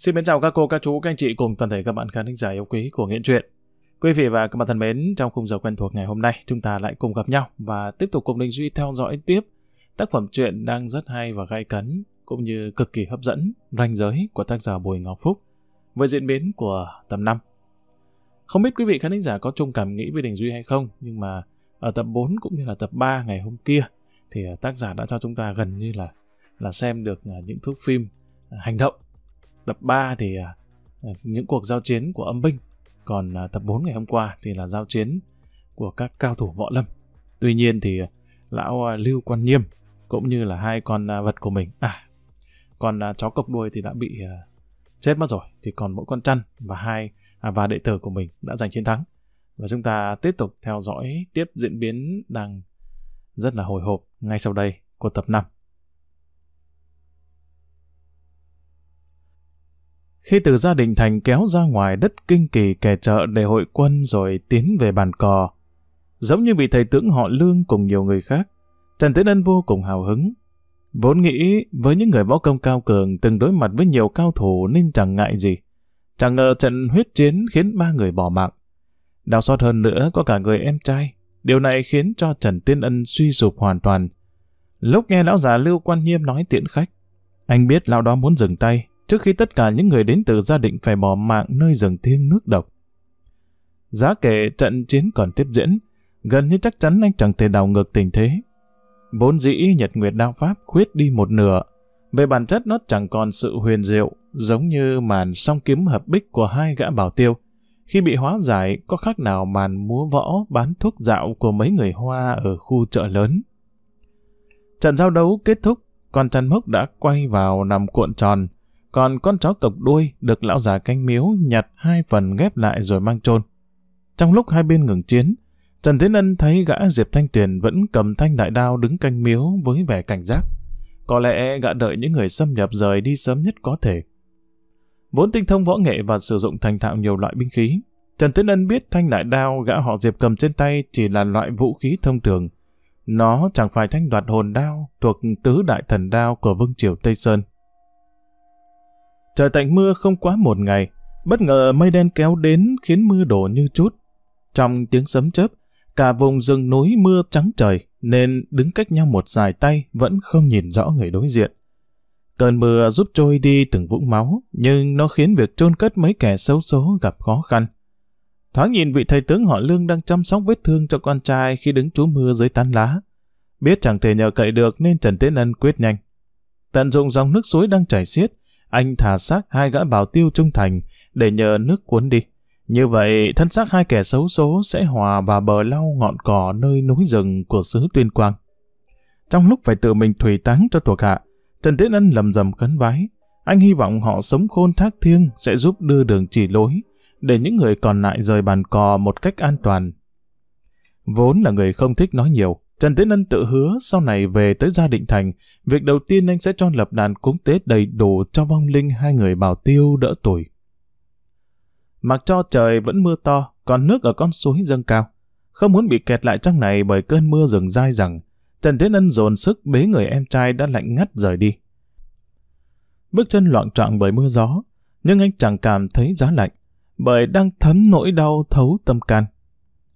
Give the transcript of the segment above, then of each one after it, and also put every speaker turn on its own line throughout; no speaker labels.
Xin mến chào các cô, các chú, các anh chị cùng toàn thể các bạn khán thính giả yêu quý của Nghiện Truyện. Quý vị và các bạn thân mến, trong khung giờ quen thuộc ngày hôm nay, chúng ta lại cùng gặp nhau và tiếp tục cùng Đình Duy theo dõi tiếp tác phẩm truyện đang rất hay và gai cấn, cũng như cực kỳ hấp dẫn, ranh giới của tác giả Bùi Ngọc Phúc với diễn biến của tập 5. Không biết quý vị khán thính giả có chung cảm nghĩ với Đình Duy hay không, nhưng mà ở tập 4 cũng như là tập 3 ngày hôm kia thì à, tác giả đã cho chúng ta gần như là là xem được à, những thước phim à, hành động Tập 3 thì à, à, những cuộc giao chiến của âm binh, còn à, tập 4 ngày hôm qua thì là giao chiến của các cao thủ võ lâm. Tuy nhiên thì lão Lưu Quan Nhiêm cũng như là hai con vật của mình, à còn chó cộc đuôi thì đã bị chết mất rồi, thì còn mỗi con chăn và hai à, và đệ tử của mình đã giành chiến thắng. Và chúng ta tiếp tục theo dõi tiếp diễn biến đang rất là hồi hộp ngay sau đây của tập 5. Khi từ gia đình thành kéo ra ngoài đất kinh kỳ kẻ chợ để hội quân rồi tiến về bàn cò, giống như bị thầy tướng họ lương cùng nhiều người khác, Trần Tiến Ân vô cùng hào hứng. Vốn nghĩ với những người võ công cao cường từng đối mặt với nhiều cao thủ nên chẳng ngại gì. Chẳng ngờ trận huyết chiến khiến ba người bỏ mạng. Đau xót hơn nữa có cả người em trai. Điều này khiến cho Trần Tiến Ân suy sụp hoàn toàn. Lúc nghe lão già Lưu Quan Nhiêm nói tiễn khách, anh biết lão đó muốn dừng tay, trước khi tất cả những người đến từ gia định phải bỏ mạng nơi rừng thiêng nước độc. Giá kể trận chiến còn tiếp diễn, gần như chắc chắn anh chẳng thể đảo ngược tình thế. bốn dĩ Nhật Nguyệt Đao Pháp khuyết đi một nửa, về bản chất nó chẳng còn sự huyền diệu, giống như màn song kiếm hợp bích của hai gã bảo tiêu. Khi bị hóa giải, có khác nào màn múa võ bán thuốc dạo của mấy người Hoa ở khu chợ lớn. Trận giao đấu kết thúc, con chăn mốc đã quay vào nằm cuộn tròn, còn con cháu tộc đuôi được lão già canh miếu nhặt hai phần ghép lại rồi mang chôn. Trong lúc hai bên ngừng chiến, Trần Thế Ân thấy gã Diệp Thanh Tuyền vẫn cầm thanh đại đao đứng canh miếu với vẻ cảnh giác. Có lẽ gã đợi những người xâm nhập rời đi sớm nhất có thể. Vốn tinh thông võ nghệ và sử dụng thành thạo nhiều loại binh khí, Trần tiến Ân biết thanh đại đao gã họ Diệp cầm trên tay chỉ là loại vũ khí thông thường. Nó chẳng phải thanh đoạt hồn đao thuộc tứ đại thần đao của Vương Triều Tây Sơn. Trời tạnh mưa không quá một ngày, bất ngờ mây đen kéo đến khiến mưa đổ như chút. Trong tiếng sấm chớp, cả vùng rừng núi mưa trắng trời nên đứng cách nhau một dài tay vẫn không nhìn rõ người đối diện. Cơn mưa giúp trôi đi từng vũng máu, nhưng nó khiến việc chôn cất mấy kẻ xấu số gặp khó khăn. Thoáng nhìn vị thầy tướng họ Lương đang chăm sóc vết thương cho con trai khi đứng trú mưa dưới tán lá. Biết chẳng thể nhờ cậy được nên Trần Tiến Ân quyết nhanh. Tận dụng dòng nước suối đang chảy xiết, anh thả xác hai gã bảo tiêu trung thành để nhờ nước cuốn đi. Như vậy, thân xác hai kẻ xấu số sẽ hòa vào bờ lau ngọn cỏ nơi núi rừng của xứ Tuyên Quang. Trong lúc phải tự mình thủy táng cho thuộc hạ, Trần Tiến Ân lầm rầm khấn vái. Anh hy vọng họ sống khôn thác thiêng sẽ giúp đưa đường chỉ lối, để những người còn lại rời bàn cò một cách an toàn. Vốn là người không thích nói nhiều, Trần Tiến Ân tự hứa sau này về tới gia định thành, việc đầu tiên anh sẽ cho lập đàn cúng tế đầy đủ cho vong linh hai người bảo tiêu đỡ tuổi. Mặc cho trời vẫn mưa to, còn nước ở con suối dâng cao. Không muốn bị kẹt lại trong này bởi cơn mưa rừng dai rằng, Trần Tiến Ân dồn sức bế người em trai đã lạnh ngắt rời đi. Bước chân loạn trọng bởi mưa gió, nhưng anh chẳng cảm thấy giá lạnh, bởi đang thấm nỗi đau thấu tâm can.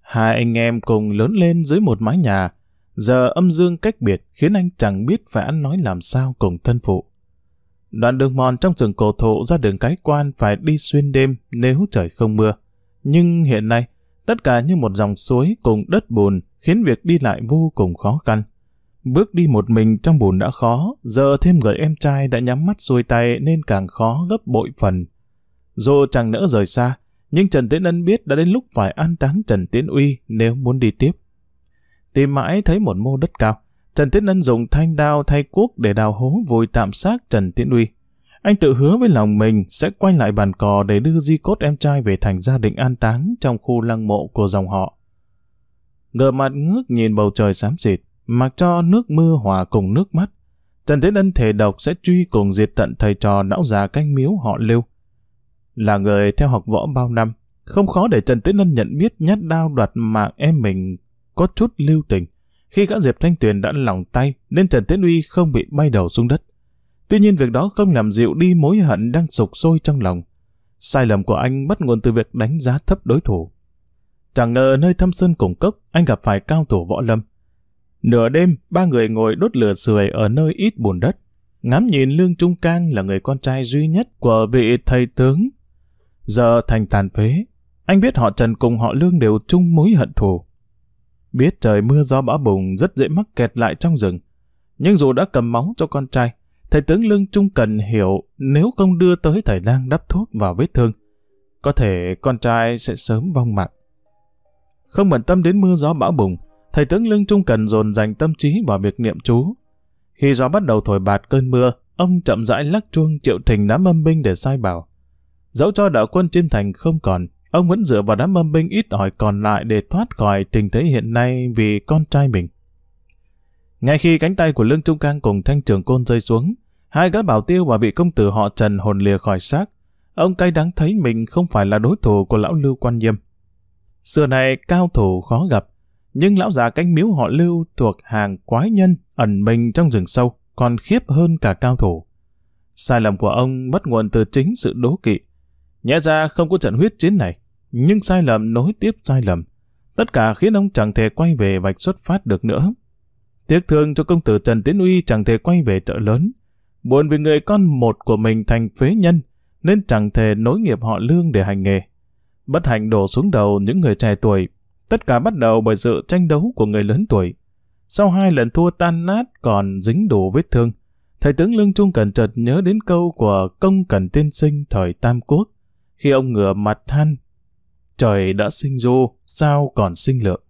Hai anh em cùng lớn lên dưới một mái nhà, Giờ âm dương cách biệt khiến anh chẳng biết phải ăn nói làm sao cùng thân phụ. Đoạn đường mòn trong rừng cổ thụ ra đường cái quan phải đi xuyên đêm nếu trời không mưa. Nhưng hiện nay, tất cả như một dòng suối cùng đất bùn khiến việc đi lại vô cùng khó khăn. Bước đi một mình trong bùn đã khó, giờ thêm người em trai đã nhắm mắt xuôi tay nên càng khó gấp bội phần. Dù chẳng nỡ rời xa, nhưng Trần Tiến Ân biết đã đến lúc phải an táng Trần Tiến Uy nếu muốn đi tiếp tìm mãi thấy một mô đất cao. Trần Tiến Ân dùng thanh đao thay cuốc để đào hố vùi tạm xác Trần Tiến Uy. Anh tự hứa với lòng mình sẽ quay lại bàn cò để đưa di cốt em trai về thành gia đình an táng trong khu lăng mộ của dòng họ. Ngờ mặt ngước nhìn bầu trời xám xịt, mặc cho nước mưa hòa cùng nước mắt. Trần Tiến Ân thề độc sẽ truy cùng diệt tận thầy trò lão già canh miếu họ lưu. Là người theo học võ bao năm, không khó để Trần Tiến Ân nhận biết nhát đao đoạt mạng em mình có chút lưu tình khi gã Diệp Thanh Tuyền đã lòng tay nên Trần Tiến Uy không bị bay đầu xuống đất. Tuy nhiên việc đó không làm dịu đi mối hận đang sục sôi trong lòng. Sai lầm của anh bắt nguồn từ việc đánh giá thấp đối thủ. Chẳng ngờ nơi thâm sơn cùng cốc, anh gặp phải cao thủ võ lâm. Nửa đêm, ba người ngồi đốt lửa sưởi ở nơi ít bùn đất. Ngắm nhìn Lương Trung Cang là người con trai duy nhất của vị thầy tướng. Giờ thành tàn phế, anh biết họ Trần cùng họ Lương đều chung mối hận thù. Biết trời mưa gió bão bùng rất dễ mắc kẹt lại trong rừng. Nhưng dù đã cầm máu cho con trai, thầy tướng Lương Trung cần hiểu nếu không đưa tới thầy lang đắp thuốc vào vết thương, có thể con trai sẽ sớm vong mạng. Không bận tâm đến mưa gió bão bùng, thầy tướng Lương Trung cần dồn dành tâm trí vào việc niệm chú. Khi gió bắt đầu thổi bạt cơn mưa, ông chậm rãi lắc chuông triệu thình đám âm binh để sai bảo. Dẫu cho đạo quân Chiêm Thành không còn, Ông vẫn dựa vào đám âm binh ít ỏi còn lại để thoát khỏi tình thế hiện nay vì con trai mình. Ngay khi cánh tay của Lương Trung Cang cùng thanh trường côn rơi xuống, hai gã bảo tiêu và vị công tử họ Trần hồn lìa khỏi xác, ông cay đắng thấy mình không phải là đối thủ của lão Lưu Quan Diêm. Xưa này cao thủ khó gặp, nhưng lão già cánh miếu họ Lưu thuộc hàng quái nhân ẩn mình trong rừng sâu, còn khiếp hơn cả cao thủ. Sai lầm của ông bắt nguồn từ chính sự đố kỵ. Nhẽ ra không có trận huyết chiến này, nhưng sai lầm nối tiếp sai lầm. Tất cả khiến ông chẳng thể quay về vạch xuất phát được nữa. Tiếc thương cho công tử Trần Tiến Uy chẳng thể quay về chợ lớn. Buồn vì người con một của mình thành phế nhân, nên chẳng thể nối nghiệp họ lương để hành nghề. Bất hạnh đổ xuống đầu những người trẻ tuổi, tất cả bắt đầu bởi sự tranh đấu của người lớn tuổi. Sau hai lần thua tan nát còn dính đủ vết thương, thầy tướng Lương Trung Cần trật nhớ đến câu của công cần tiên sinh thời Tam Quốc. Khi ông ngửa mặt than trời đã sinh rô, sao còn sinh lượng.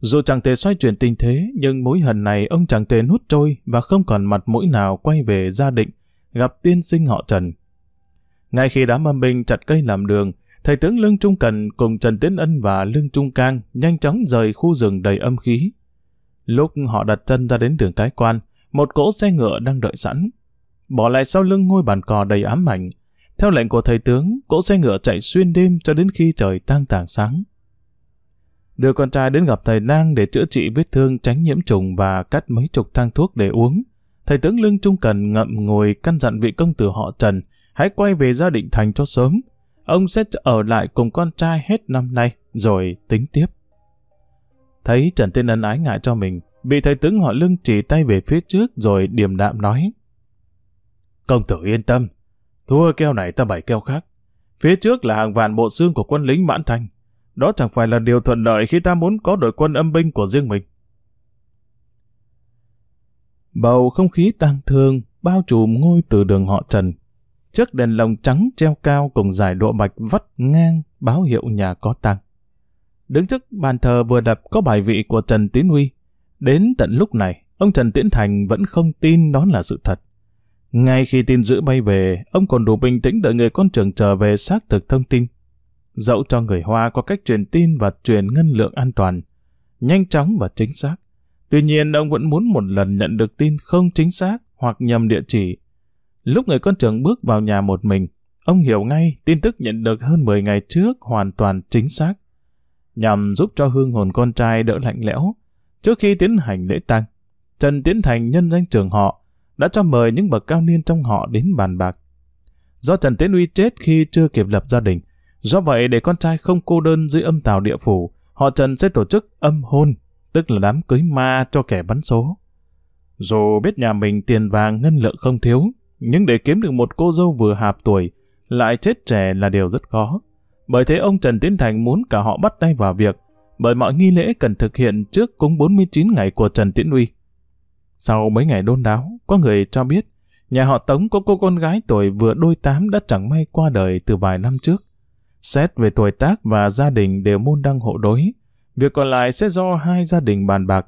Dù chàng tề xoay chuyển tình thế, nhưng mối hận này ông chàng tề nuốt trôi và không còn mặt mũi nào quay về gia định, gặp tiên sinh họ Trần. Ngay khi đám âm binh chặt cây làm đường, thầy tướng Lương Trung Cần cùng Trần Tiến Ân và Lương Trung Cang nhanh chóng rời khu rừng đầy âm khí. Lúc họ đặt chân ra đến đường cái quan, một cỗ xe ngựa đang đợi sẵn. Bỏ lại sau lưng ngôi bàn cò đầy ám ảnh, theo lệnh của thầy tướng, cỗ xe ngựa chạy xuyên đêm cho đến khi trời tăng tảng sáng. Đưa con trai đến gặp thầy lang để chữa trị vết thương tránh nhiễm trùng và cắt mấy chục thang thuốc để uống. Thầy tướng Lương Trung Cần ngậm ngồi căn dặn vị công tử họ Trần, hãy quay về gia định thành cho sớm. Ông sẽ ở lại cùng con trai hết năm nay, rồi tính tiếp. Thấy Trần Tiên Ân ái ngại cho mình, vị thầy tướng họ Lương chỉ tay về phía trước rồi điềm đạm nói. Công tử yên tâm, Thua keo này ta bảy keo khác. Phía trước là hàng vạn bộ xương của quân lính mãn thành. Đó chẳng phải là điều thuận lợi khi ta muốn có đội quân âm binh của riêng mình. Bầu không khí tang thương bao trùm ngôi từ đường họ Trần. Trước đèn lồng trắng treo cao cùng giải độ bạch vắt ngang báo hiệu nhà có tăng. Đứng trước bàn thờ vừa đập có bài vị của Trần Tiến Huy. Đến tận lúc này, ông Trần Tiến Thành vẫn không tin đó là sự thật. Ngay khi tin dữ bay về, ông còn đủ bình tĩnh đợi người con trưởng trở về xác thực thông tin. Dẫu cho người Hoa có cách truyền tin và truyền ngân lượng an toàn, nhanh chóng và chính xác. Tuy nhiên, ông vẫn muốn một lần nhận được tin không chính xác hoặc nhầm địa chỉ. Lúc người con trưởng bước vào nhà một mình, ông hiểu ngay tin tức nhận được hơn 10 ngày trước hoàn toàn chính xác. Nhằm giúp cho hương hồn con trai đỡ lạnh lẽo, trước khi tiến hành lễ tang, Trần Tiến Thành nhân danh trường họ đã cho mời những bậc cao niên trong họ đến bàn bạc. Do Trần Tiến Uy chết khi chưa kịp lập gia đình, do vậy để con trai không cô đơn dưới âm tào địa phủ, họ Trần sẽ tổ chức âm hôn, tức là đám cưới ma cho kẻ bắn số. Dù biết nhà mình tiền vàng ngân lượng không thiếu, nhưng để kiếm được một cô dâu vừa hạp tuổi, lại chết trẻ là điều rất khó. Bởi thế ông Trần Tiến Thành muốn cả họ bắt tay vào việc, bởi mọi nghi lễ cần thực hiện trước cúng 49 ngày của Trần Tiến Uy. Sau mấy ngày đôn đáo, có người cho biết nhà họ Tống có cô con gái tuổi vừa đôi tám đã chẳng may qua đời từ vài năm trước. Xét về tuổi tác và gia đình đều môn đăng hộ đối, việc còn lại sẽ do hai gia đình bàn bạc.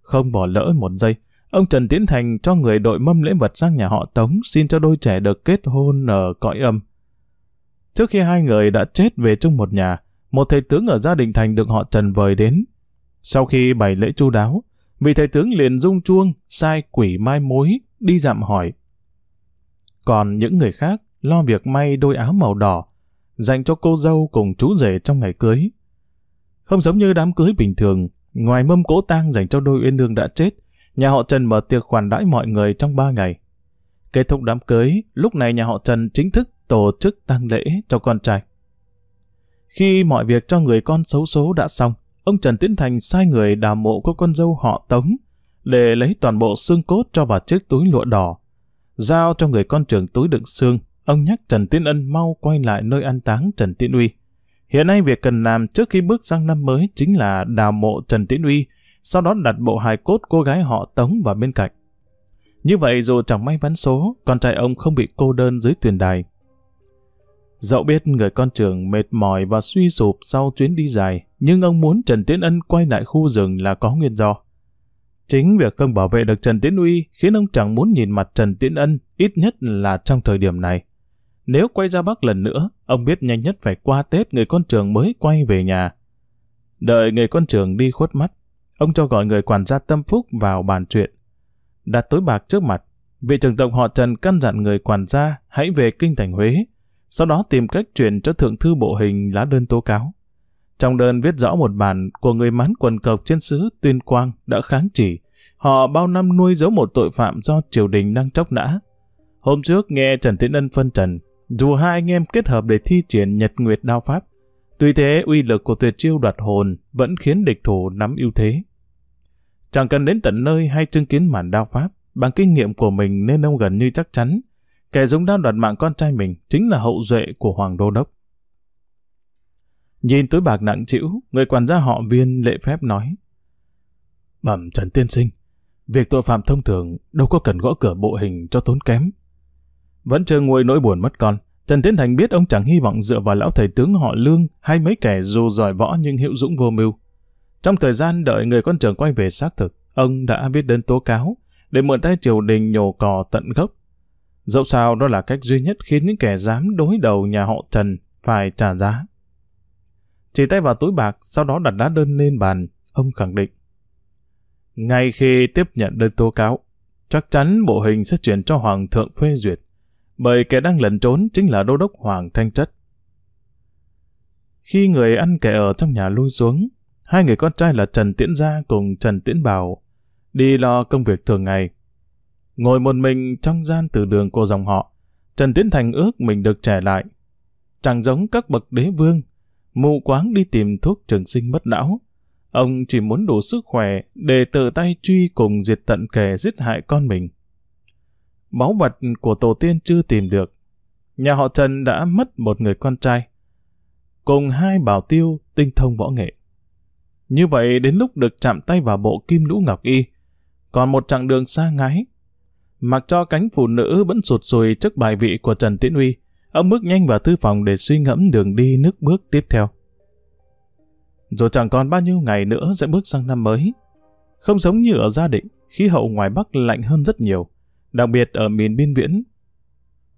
Không bỏ lỡ một giây, ông Trần Tiến Thành cho người đội mâm lễ vật sang nhà họ Tống xin cho đôi trẻ được kết hôn ở cõi âm. Trước khi hai người đã chết về chung một nhà, một thầy tướng ở gia đình Thành được họ Trần vời đến. Sau khi bày lễ chu đáo, Vị thầy tướng liền rung chuông, sai quỷ mai mối, đi dặm hỏi. Còn những người khác lo việc may đôi áo màu đỏ, dành cho cô dâu cùng chú rể trong ngày cưới. Không giống như đám cưới bình thường, ngoài mâm cỗ tang dành cho đôi uyên nương đã chết, nhà họ Trần mở tiệc khoản đãi mọi người trong ba ngày. Kết thúc đám cưới, lúc này nhà họ Trần chính thức tổ chức tang lễ cho con trai. Khi mọi việc cho người con xấu số đã xong, ông Trần Tiến Thành sai người đào mộ của con dâu họ Tống để lấy toàn bộ xương cốt cho vào chiếc túi lụa đỏ. Giao cho người con trưởng túi đựng xương, ông nhắc Trần Tiến Ân mau quay lại nơi an táng Trần Tiến Uy. Hiện nay việc cần làm trước khi bước sang năm mới chính là đào mộ Trần Tiến Uy, sau đó đặt bộ hài cốt cô gái họ Tống vào bên cạnh. Như vậy dù chẳng may vắn số, con trai ông không bị cô đơn dưới tuyển đài. Dẫu biết người con trưởng mệt mỏi và suy sụp sau chuyến đi dài, nhưng ông muốn Trần Tiến Ân quay lại khu rừng là có nguyên do. Chính việc không bảo vệ được Trần Tiến Uy khiến ông chẳng muốn nhìn mặt Trần Tiến Ân, ít nhất là trong thời điểm này. Nếu quay ra Bắc lần nữa, ông biết nhanh nhất phải qua Tết người con trường mới quay về nhà. Đợi người con trường đi khuất mắt, ông cho gọi người quản gia tâm phúc vào bàn chuyện. Đặt tối bạc trước mặt, vị trưởng tộc họ Trần căn dặn người quản gia hãy về kinh thành Huế, sau đó tìm cách chuyển cho thượng thư bộ hình lá đơn tố cáo. Trong đơn viết rõ một bản của người mán quần cộc trên xứ Tuyên Quang đã kháng chỉ. Họ bao năm nuôi giấu một tội phạm do triều đình đang chóc nã. Hôm trước nghe Trần Tiến Ân phân trần, dù hai anh em kết hợp để thi triển nhật nguyệt đao pháp, tuy thế uy lực của tuyệt chiêu đoạt hồn vẫn khiến địch thủ nắm ưu thế. Chẳng cần đến tận nơi hay chứng kiến màn đao pháp, bằng kinh nghiệm của mình nên ông gần như chắc chắn, kẻ dùng đao đoạt mạng con trai mình chính là hậu duệ của Hoàng Đô Đốc. Nhìn túi bạc nặng trĩu, người quản gia họ viên lệ phép nói. Bẩm Trần Tiên Sinh, việc tội phạm thông thường đâu có cần gõ cửa bộ hình cho tốn kém. Vẫn chưa nguôi nỗi buồn mất con, Trần Tiến Thành biết ông chẳng hy vọng dựa vào lão thầy tướng họ Lương hay mấy kẻ dù giỏi võ nhưng hữu dũng vô mưu. Trong thời gian đợi người con trưởng quay về xác thực, ông đã viết đơn tố cáo để mượn tay triều đình nhổ cò tận gốc. Dẫu sao đó là cách duy nhất khiến những kẻ dám đối đầu nhà họ Trần phải trả giá. Chỉ tay vào túi bạc, sau đó đặt lá đơn lên bàn, ông khẳng định. Ngay khi tiếp nhận đơn tố cáo, chắc chắn bộ hình sẽ chuyển cho Hoàng thượng phê duyệt, bởi kẻ đang lẩn trốn chính là đô đốc Hoàng Thanh Chất. Khi người ăn kẻ ở trong nhà lui xuống, hai người con trai là Trần Tiễn Gia cùng Trần Tiễn Bảo đi lo công việc thường ngày. Ngồi một mình trong gian từ đường của dòng họ, Trần tiễn Thành ước mình được trẻ lại. Chẳng giống các bậc đế vương, mù quáng đi tìm thuốc trường sinh mất não. Ông chỉ muốn đủ sức khỏe để tự tay truy cùng diệt tận kẻ giết hại con mình. Báu vật của tổ tiên chưa tìm được. Nhà họ Trần đã mất một người con trai. Cùng hai bảo tiêu tinh thông võ nghệ. Như vậy đến lúc được chạm tay vào bộ kim lũ ngọc y, còn một chặng đường xa ngái. Mặc cho cánh phụ nữ vẫn sụt sùi trước bài vị của Trần Tiễn Uy, Ông bước nhanh vào thư phòng để suy ngẫm đường đi nước bước tiếp theo. Rồi chẳng còn bao nhiêu ngày nữa sẽ bước sang năm mới. Không giống như ở gia định, khí hậu ngoài Bắc lạnh hơn rất nhiều, đặc biệt ở miền biên viễn.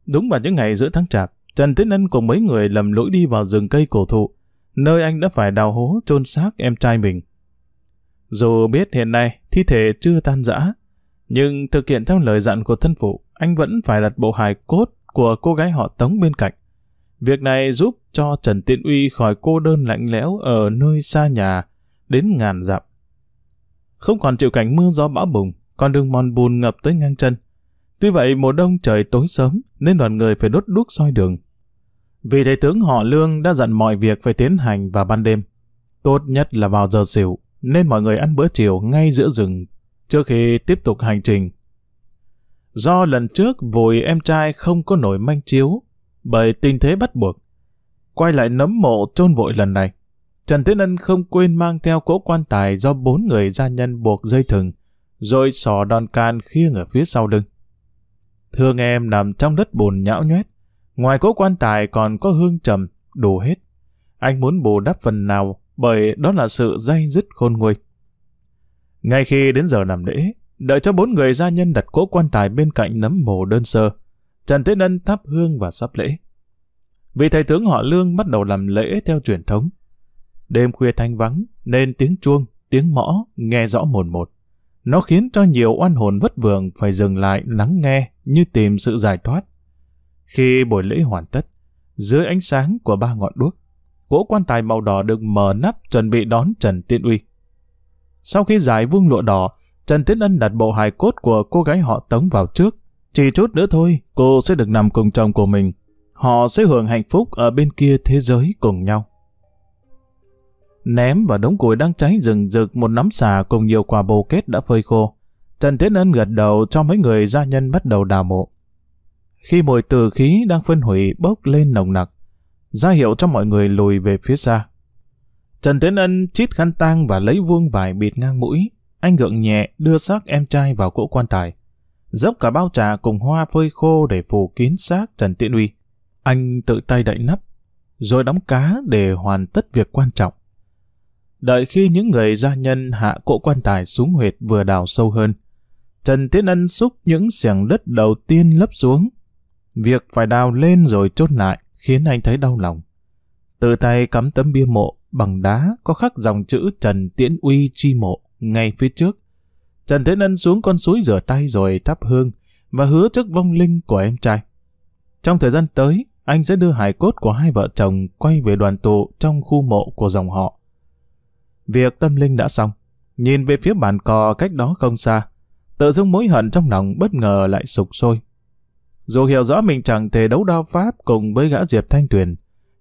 Đúng vào những ngày giữa tháng chạp, Trần Tiến Ân cùng mấy người lầm lỗi đi vào rừng cây cổ thụ, nơi anh đã phải đào hố chôn xác em trai mình. Dù biết hiện nay thi thể chưa tan rã, nhưng thực hiện theo lời dặn của thân phụ, anh vẫn phải đặt bộ hài cốt của cô gái họ Tống bên cạnh. Việc này giúp cho Trần Tiện Uy khỏi cô đơn lạnh lẽo ở nơi xa nhà, đến ngàn dặm. Không còn chịu cảnh mưa gió bão bùng, con đường mòn bùn ngập tới ngang chân. Tuy vậy mùa đông trời tối sớm nên đoàn người phải đốt đuốc soi đường. Vì thế tướng họ Lương đã dặn mọi việc phải tiến hành vào ban đêm. Tốt nhất là vào giờ xỉu, nên mọi người ăn bữa chiều ngay giữa rừng trước khi tiếp tục hành trình do lần trước vùi em trai không có nổi manh chiếu, bởi tình thế bắt buộc. Quay lại nấm mộ chôn vội lần này, Trần Tiến Ân không quên mang theo cỗ quan tài do bốn người gia nhân buộc dây thừng, rồi sò đòn can khiêng ở phía sau lưng. Thương em nằm trong đất bùn nhão nhoét, ngoài cỗ quan tài còn có hương trầm, đủ hết. Anh muốn bù đắp phần nào bởi đó là sự dây dứt khôn nguôi. Ngay khi đến giờ làm lễ, Đợi cho bốn người gia nhân đặt cỗ quan tài bên cạnh nấm mồ đơn sơ, Trần Thế Ân thắp hương và sắp lễ. vị thầy tướng họ Lương bắt đầu làm lễ theo truyền thống. Đêm khuya thanh vắng, nên tiếng chuông, tiếng mõ nghe rõ mồn một. Nó khiến cho nhiều oan hồn vất vưởng phải dừng lại lắng nghe như tìm sự giải thoát. Khi buổi lễ hoàn tất, dưới ánh sáng của ba ngọn đuốc, gỗ quan tài màu đỏ được mở nắp chuẩn bị đón Trần Tiên Uy. Sau khi giải vương lụa đỏ, Trần Tiến Ân đặt bộ hài cốt của cô gái họ Tống vào trước. Chỉ chút nữa thôi, cô sẽ được nằm cùng chồng của mình. Họ sẽ hưởng hạnh phúc ở bên kia thế giới cùng nhau. Ném vào đống củi đang cháy rừng rực một nắm xà cùng nhiều quả bồ kết đã phơi khô. Trần Tiến Ân gật đầu cho mấy người gia nhân bắt đầu đào mộ. Khi mùi từ khí đang phân hủy bốc lên nồng nặc, ra hiệu cho mọi người lùi về phía xa. Trần Tiến Ân chít khăn tang và lấy vuông vải bịt ngang mũi, anh gượng nhẹ đưa xác em trai vào cỗ quan tài. Dốc cả bao trà cùng hoa phơi khô để phủ kín xác Trần Tiễn Uy. Anh tự tay đậy nắp, rồi đóng cá để hoàn tất việc quan trọng. Đợi khi những người gia nhân hạ cỗ quan tài xuống huyệt vừa đào sâu hơn, Trần Tiến Ân xúc những xẻng đất đầu tiên lấp xuống. Việc phải đào lên rồi chốt lại khiến anh thấy đau lòng. Từ tay cắm tấm bia mộ bằng đá có khắc dòng chữ Trần Tiễn Uy Chi Mộ ngay phía trước. Trần Thế Ân xuống con suối rửa tay rồi thắp hương và hứa trước vong linh của em trai. Trong thời gian tới, anh sẽ đưa hài cốt của hai vợ chồng quay về đoàn tụ trong khu mộ của dòng họ. Việc tâm linh đã xong, nhìn về phía bàn cò cách đó không xa, tự dưng mối hận trong lòng bất ngờ lại sục sôi. Dù hiểu rõ mình chẳng thể đấu đao pháp cùng với gã Diệp Thanh Tuyền,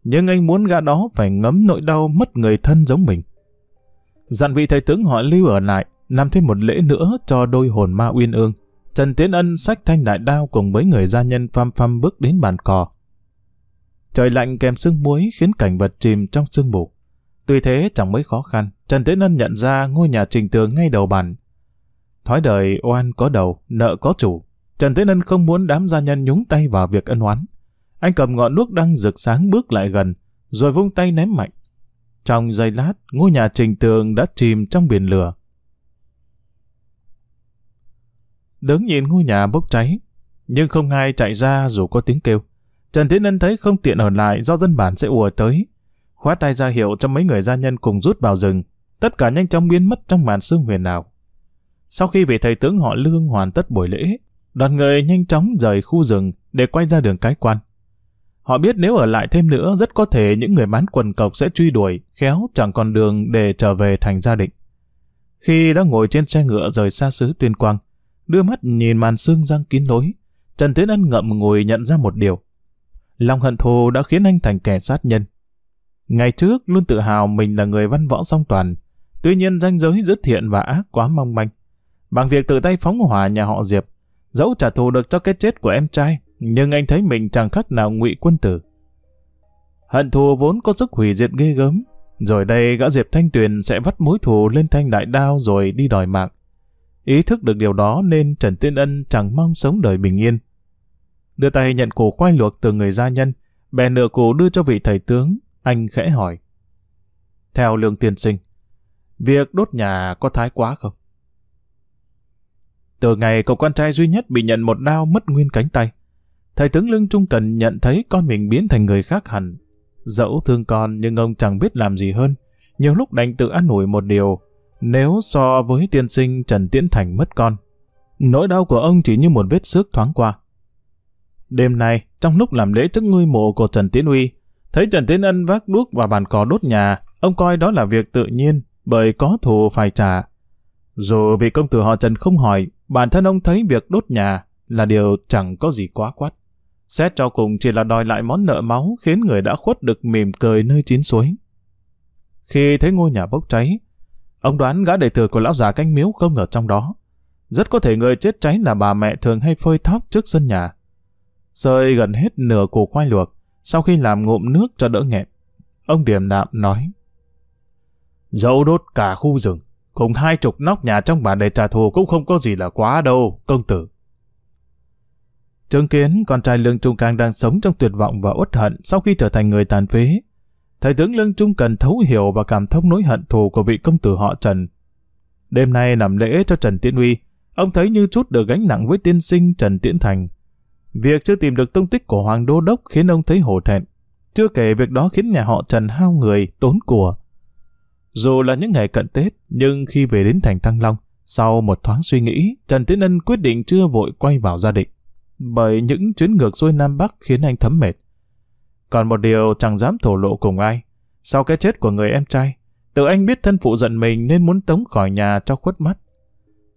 nhưng anh muốn gã đó phải ngấm nỗi đau mất người thân giống mình dặn vị thầy tướng họ lưu ở lại, làm thêm một lễ nữa cho đôi hồn ma uyên ương. Trần Tiến Ân sách thanh đại đao cùng mấy người gia nhân pham pham bước đến bàn cò. Trời lạnh kèm sương muối khiến cảnh vật chìm trong sương mù. Tuy thế chẳng mấy khó khăn, Trần Tiến Ân nhận ra ngôi nhà trình tường ngay đầu bàn. Thói đời oan có đầu, nợ có chủ. Trần Tiến Ân không muốn đám gia nhân nhúng tay vào việc ân oán. Anh cầm ngọn đuốc đang rực sáng bước lại gần, rồi vung tay ném mạnh. Trong giây lát, ngôi nhà trình tường đã chìm trong biển lửa. Đứng nhìn ngôi nhà bốc cháy, nhưng không ai chạy ra dù có tiếng kêu. Trần Tiến Ân thấy không tiện ở lại do dân bản sẽ ùa tới. khóa tay ra hiệu cho mấy người gia nhân cùng rút vào rừng. Tất cả nhanh chóng biến mất trong màn sương huyền ảo. Sau khi vị thầy tướng họ Lương hoàn tất buổi lễ, đoàn người nhanh chóng rời khu rừng để quay ra đường cái quan. Họ biết nếu ở lại thêm nữa rất có thể những người bán quần cọc sẽ truy đuổi, khéo chẳng còn đường để trở về thành gia đình. Khi đã ngồi trên xe ngựa rời xa xứ tuyên quang, đưa mắt nhìn màn xương răng kín lối, Trần Tiến Ân ngậm ngùi nhận ra một điều. Lòng hận thù đã khiến anh thành kẻ sát nhân. Ngày trước luôn tự hào mình là người văn võ song toàn, tuy nhiên ranh giới giữa thiện và ác quá mong manh. Bằng việc tự tay phóng hỏa nhà họ Diệp, dẫu trả thù được cho cái chết của em trai, nhưng anh thấy mình chẳng khác nào ngụy quân tử. Hận thù vốn có sức hủy diệt ghê gớm, rồi đây gã Diệp Thanh Tuyền sẽ vắt mối thù lên thanh đại đao rồi đi đòi mạng. Ý thức được điều đó nên Trần Tiên Ân chẳng mong sống đời bình yên. Đưa tay nhận củ khoai luộc từ người gia nhân, bè nửa củ đưa cho vị thầy tướng, anh khẽ hỏi. Theo lương tiên sinh, việc đốt nhà có thái quá không? Từ ngày cậu con trai duy nhất bị nhận một đao mất nguyên cánh tay, Thầy tướng lưng trung cần nhận thấy con mình biến thành người khác hẳn. Dẫu thương con nhưng ông chẳng biết làm gì hơn. Nhiều lúc đành tự an ủi một điều. Nếu so với tiên sinh Trần Tiễn Thành mất con, nỗi đau của ông chỉ như một vết xước thoáng qua. Đêm nay, trong lúc làm lễ trước ngôi mộ của Trần Tiến Uy, thấy Trần Tiến Ân vác đuốc và bàn cò đốt nhà, ông coi đó là việc tự nhiên, bởi có thù phải trả. Dù vị công tử họ Trần không hỏi, bản thân ông thấy việc đốt nhà là điều chẳng có gì quá quát. Xét cho cùng chỉ là đòi lại món nợ máu khiến người đã khuất được mỉm cười nơi chín suối. Khi thấy ngôi nhà bốc cháy, ông đoán gã đệ tử của lão già canh miếu không ở trong đó. Rất có thể người chết cháy là bà mẹ thường hay phơi thóc trước sân nhà. rơi gần hết nửa củ khoai luộc, sau khi làm ngụm nước cho đỡ nghẹn. Ông điềm đạm nói. Dẫu đốt cả khu rừng, cùng hai chục nóc nhà trong bản để trả thù cũng không có gì là quá đâu, công tử. Chứng kiến con trai Lương Trung Cang đang sống trong tuyệt vọng và uất hận sau khi trở thành người tàn phế. Thầy tướng Lương Trung cần thấu hiểu và cảm thông nỗi hận thù của vị công tử họ Trần. Đêm nay làm lễ cho Trần Tiễn Huy, ông thấy như chút được gánh nặng với tiên sinh Trần Tiễn Thành. Việc chưa tìm được tung tích của Hoàng Đô Đốc khiến ông thấy hổ thẹn. Chưa kể việc đó khiến nhà họ Trần hao người, tốn của. Dù là những ngày cận Tết, nhưng khi về đến thành Thăng Long, sau một thoáng suy nghĩ, Trần Tiến Ân quyết định chưa vội quay vào gia đình bởi những chuyến ngược xuôi Nam Bắc khiến anh thấm mệt. Còn một điều chẳng dám thổ lộ cùng ai, sau cái chết của người em trai, tự anh biết thân phụ giận mình nên muốn tống khỏi nhà cho khuất mắt.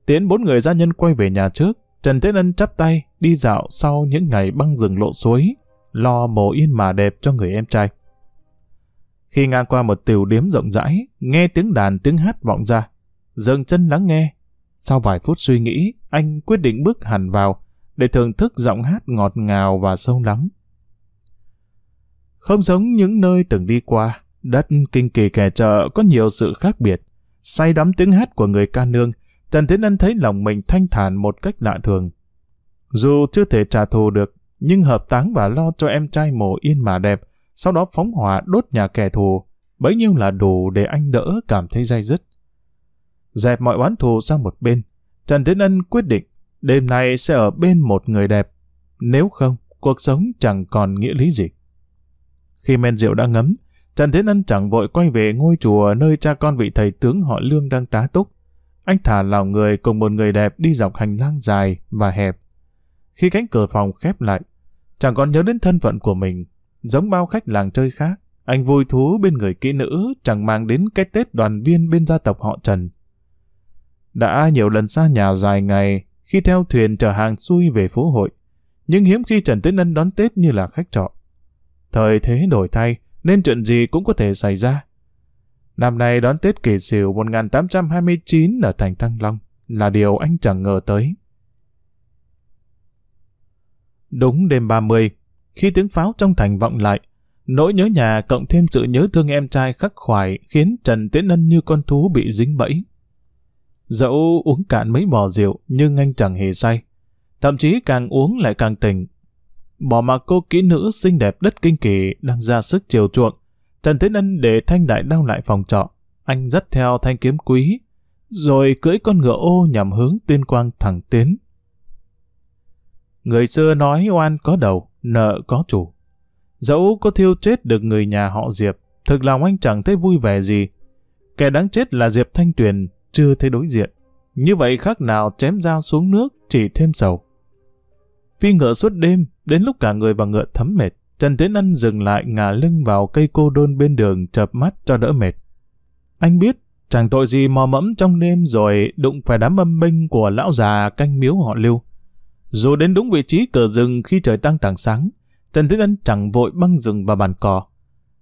Tiến bốn người gia nhân quay về nhà trước, Trần Thế Ân chắp tay, đi dạo sau những ngày băng rừng lộ suối, lo mồ yên mà đẹp cho người em trai. Khi ngang qua một tiểu điếm rộng rãi, nghe tiếng đàn tiếng hát vọng ra, dừng chân lắng nghe. Sau vài phút suy nghĩ, anh quyết định bước hẳn vào, để thưởng thức giọng hát ngọt ngào và sâu lắng. Không giống những nơi từng đi qua, đất kinh kỳ kẻ chợ có nhiều sự khác biệt. Say đắm tiếng hát của người ca nương, Trần Tiến Ân thấy lòng mình thanh thản một cách lạ thường. Dù chưa thể trả thù được, nhưng hợp táng và lo cho em trai mồ yên mà đẹp, sau đó phóng hỏa đốt nhà kẻ thù, bấy nhiêu là đủ để anh đỡ cảm thấy dai dứt. Dẹp mọi oán thù sang một bên, Trần Tiến Ân quyết định đêm nay sẽ ở bên một người đẹp. Nếu không, cuộc sống chẳng còn nghĩa lý gì. Khi men rượu đã ngấm, Trần Thế Ân chẳng vội quay về ngôi chùa nơi cha con vị thầy tướng họ Lương đang tá túc. Anh thả lào người cùng một người đẹp đi dọc hành lang dài và hẹp. Khi cánh cửa phòng khép lại, chẳng còn nhớ đến thân phận của mình. Giống bao khách làng chơi khác, anh vui thú bên người kỹ nữ chẳng mang đến cái Tết đoàn viên bên gia tộc họ Trần. Đã nhiều lần xa nhà dài ngày, khi theo thuyền chở hàng xuôi về phố hội, nhưng hiếm khi Trần Tiến Ân đón Tết như là khách trọ. Thời thế đổi thay, nên chuyện gì cũng có thể xảy ra. Năm nay đón Tết kỳ sửu 1829 ở thành Thăng Long là điều anh chẳng ngờ tới. Đúng đêm 30, khi tiếng pháo trong thành vọng lại, nỗi nhớ nhà cộng thêm sự nhớ thương em trai khắc khoải khiến Trần Tiến Ân như con thú bị dính bẫy. Dẫu uống cạn mấy bò rượu, nhưng anh chẳng hề say. Thậm chí càng uống lại càng tỉnh. Bỏ mặc cô kỹ nữ xinh đẹp đất kinh kỳ đang ra sức chiều chuộng. Trần Thế Ân để Thanh Đại Đao lại phòng trọ. Anh dắt theo thanh kiếm quý, rồi cưỡi con ngựa ô nhằm hướng tuyên quang thẳng tiến. Người xưa nói oan có đầu, nợ có chủ. Dẫu có thiêu chết được người nhà họ Diệp, thực lòng anh chẳng thấy vui vẻ gì. Kẻ đáng chết là Diệp Thanh Tuyền, chưa thấy đối diện. Như vậy khác nào chém dao xuống nước chỉ thêm sầu. Phi ngựa suốt đêm, đến lúc cả người và ngựa thấm mệt, Trần Tiến Ân dừng lại ngả lưng vào cây cô đơn bên đường chập mắt cho đỡ mệt. Anh biết, chẳng tội gì mò mẫm trong đêm rồi đụng phải đám âm binh của lão già canh miếu họ lưu. Dù đến đúng vị trí cờ rừng khi trời tăng tảng sáng, Trần Tiến Ân chẳng vội băng rừng và bàn cò.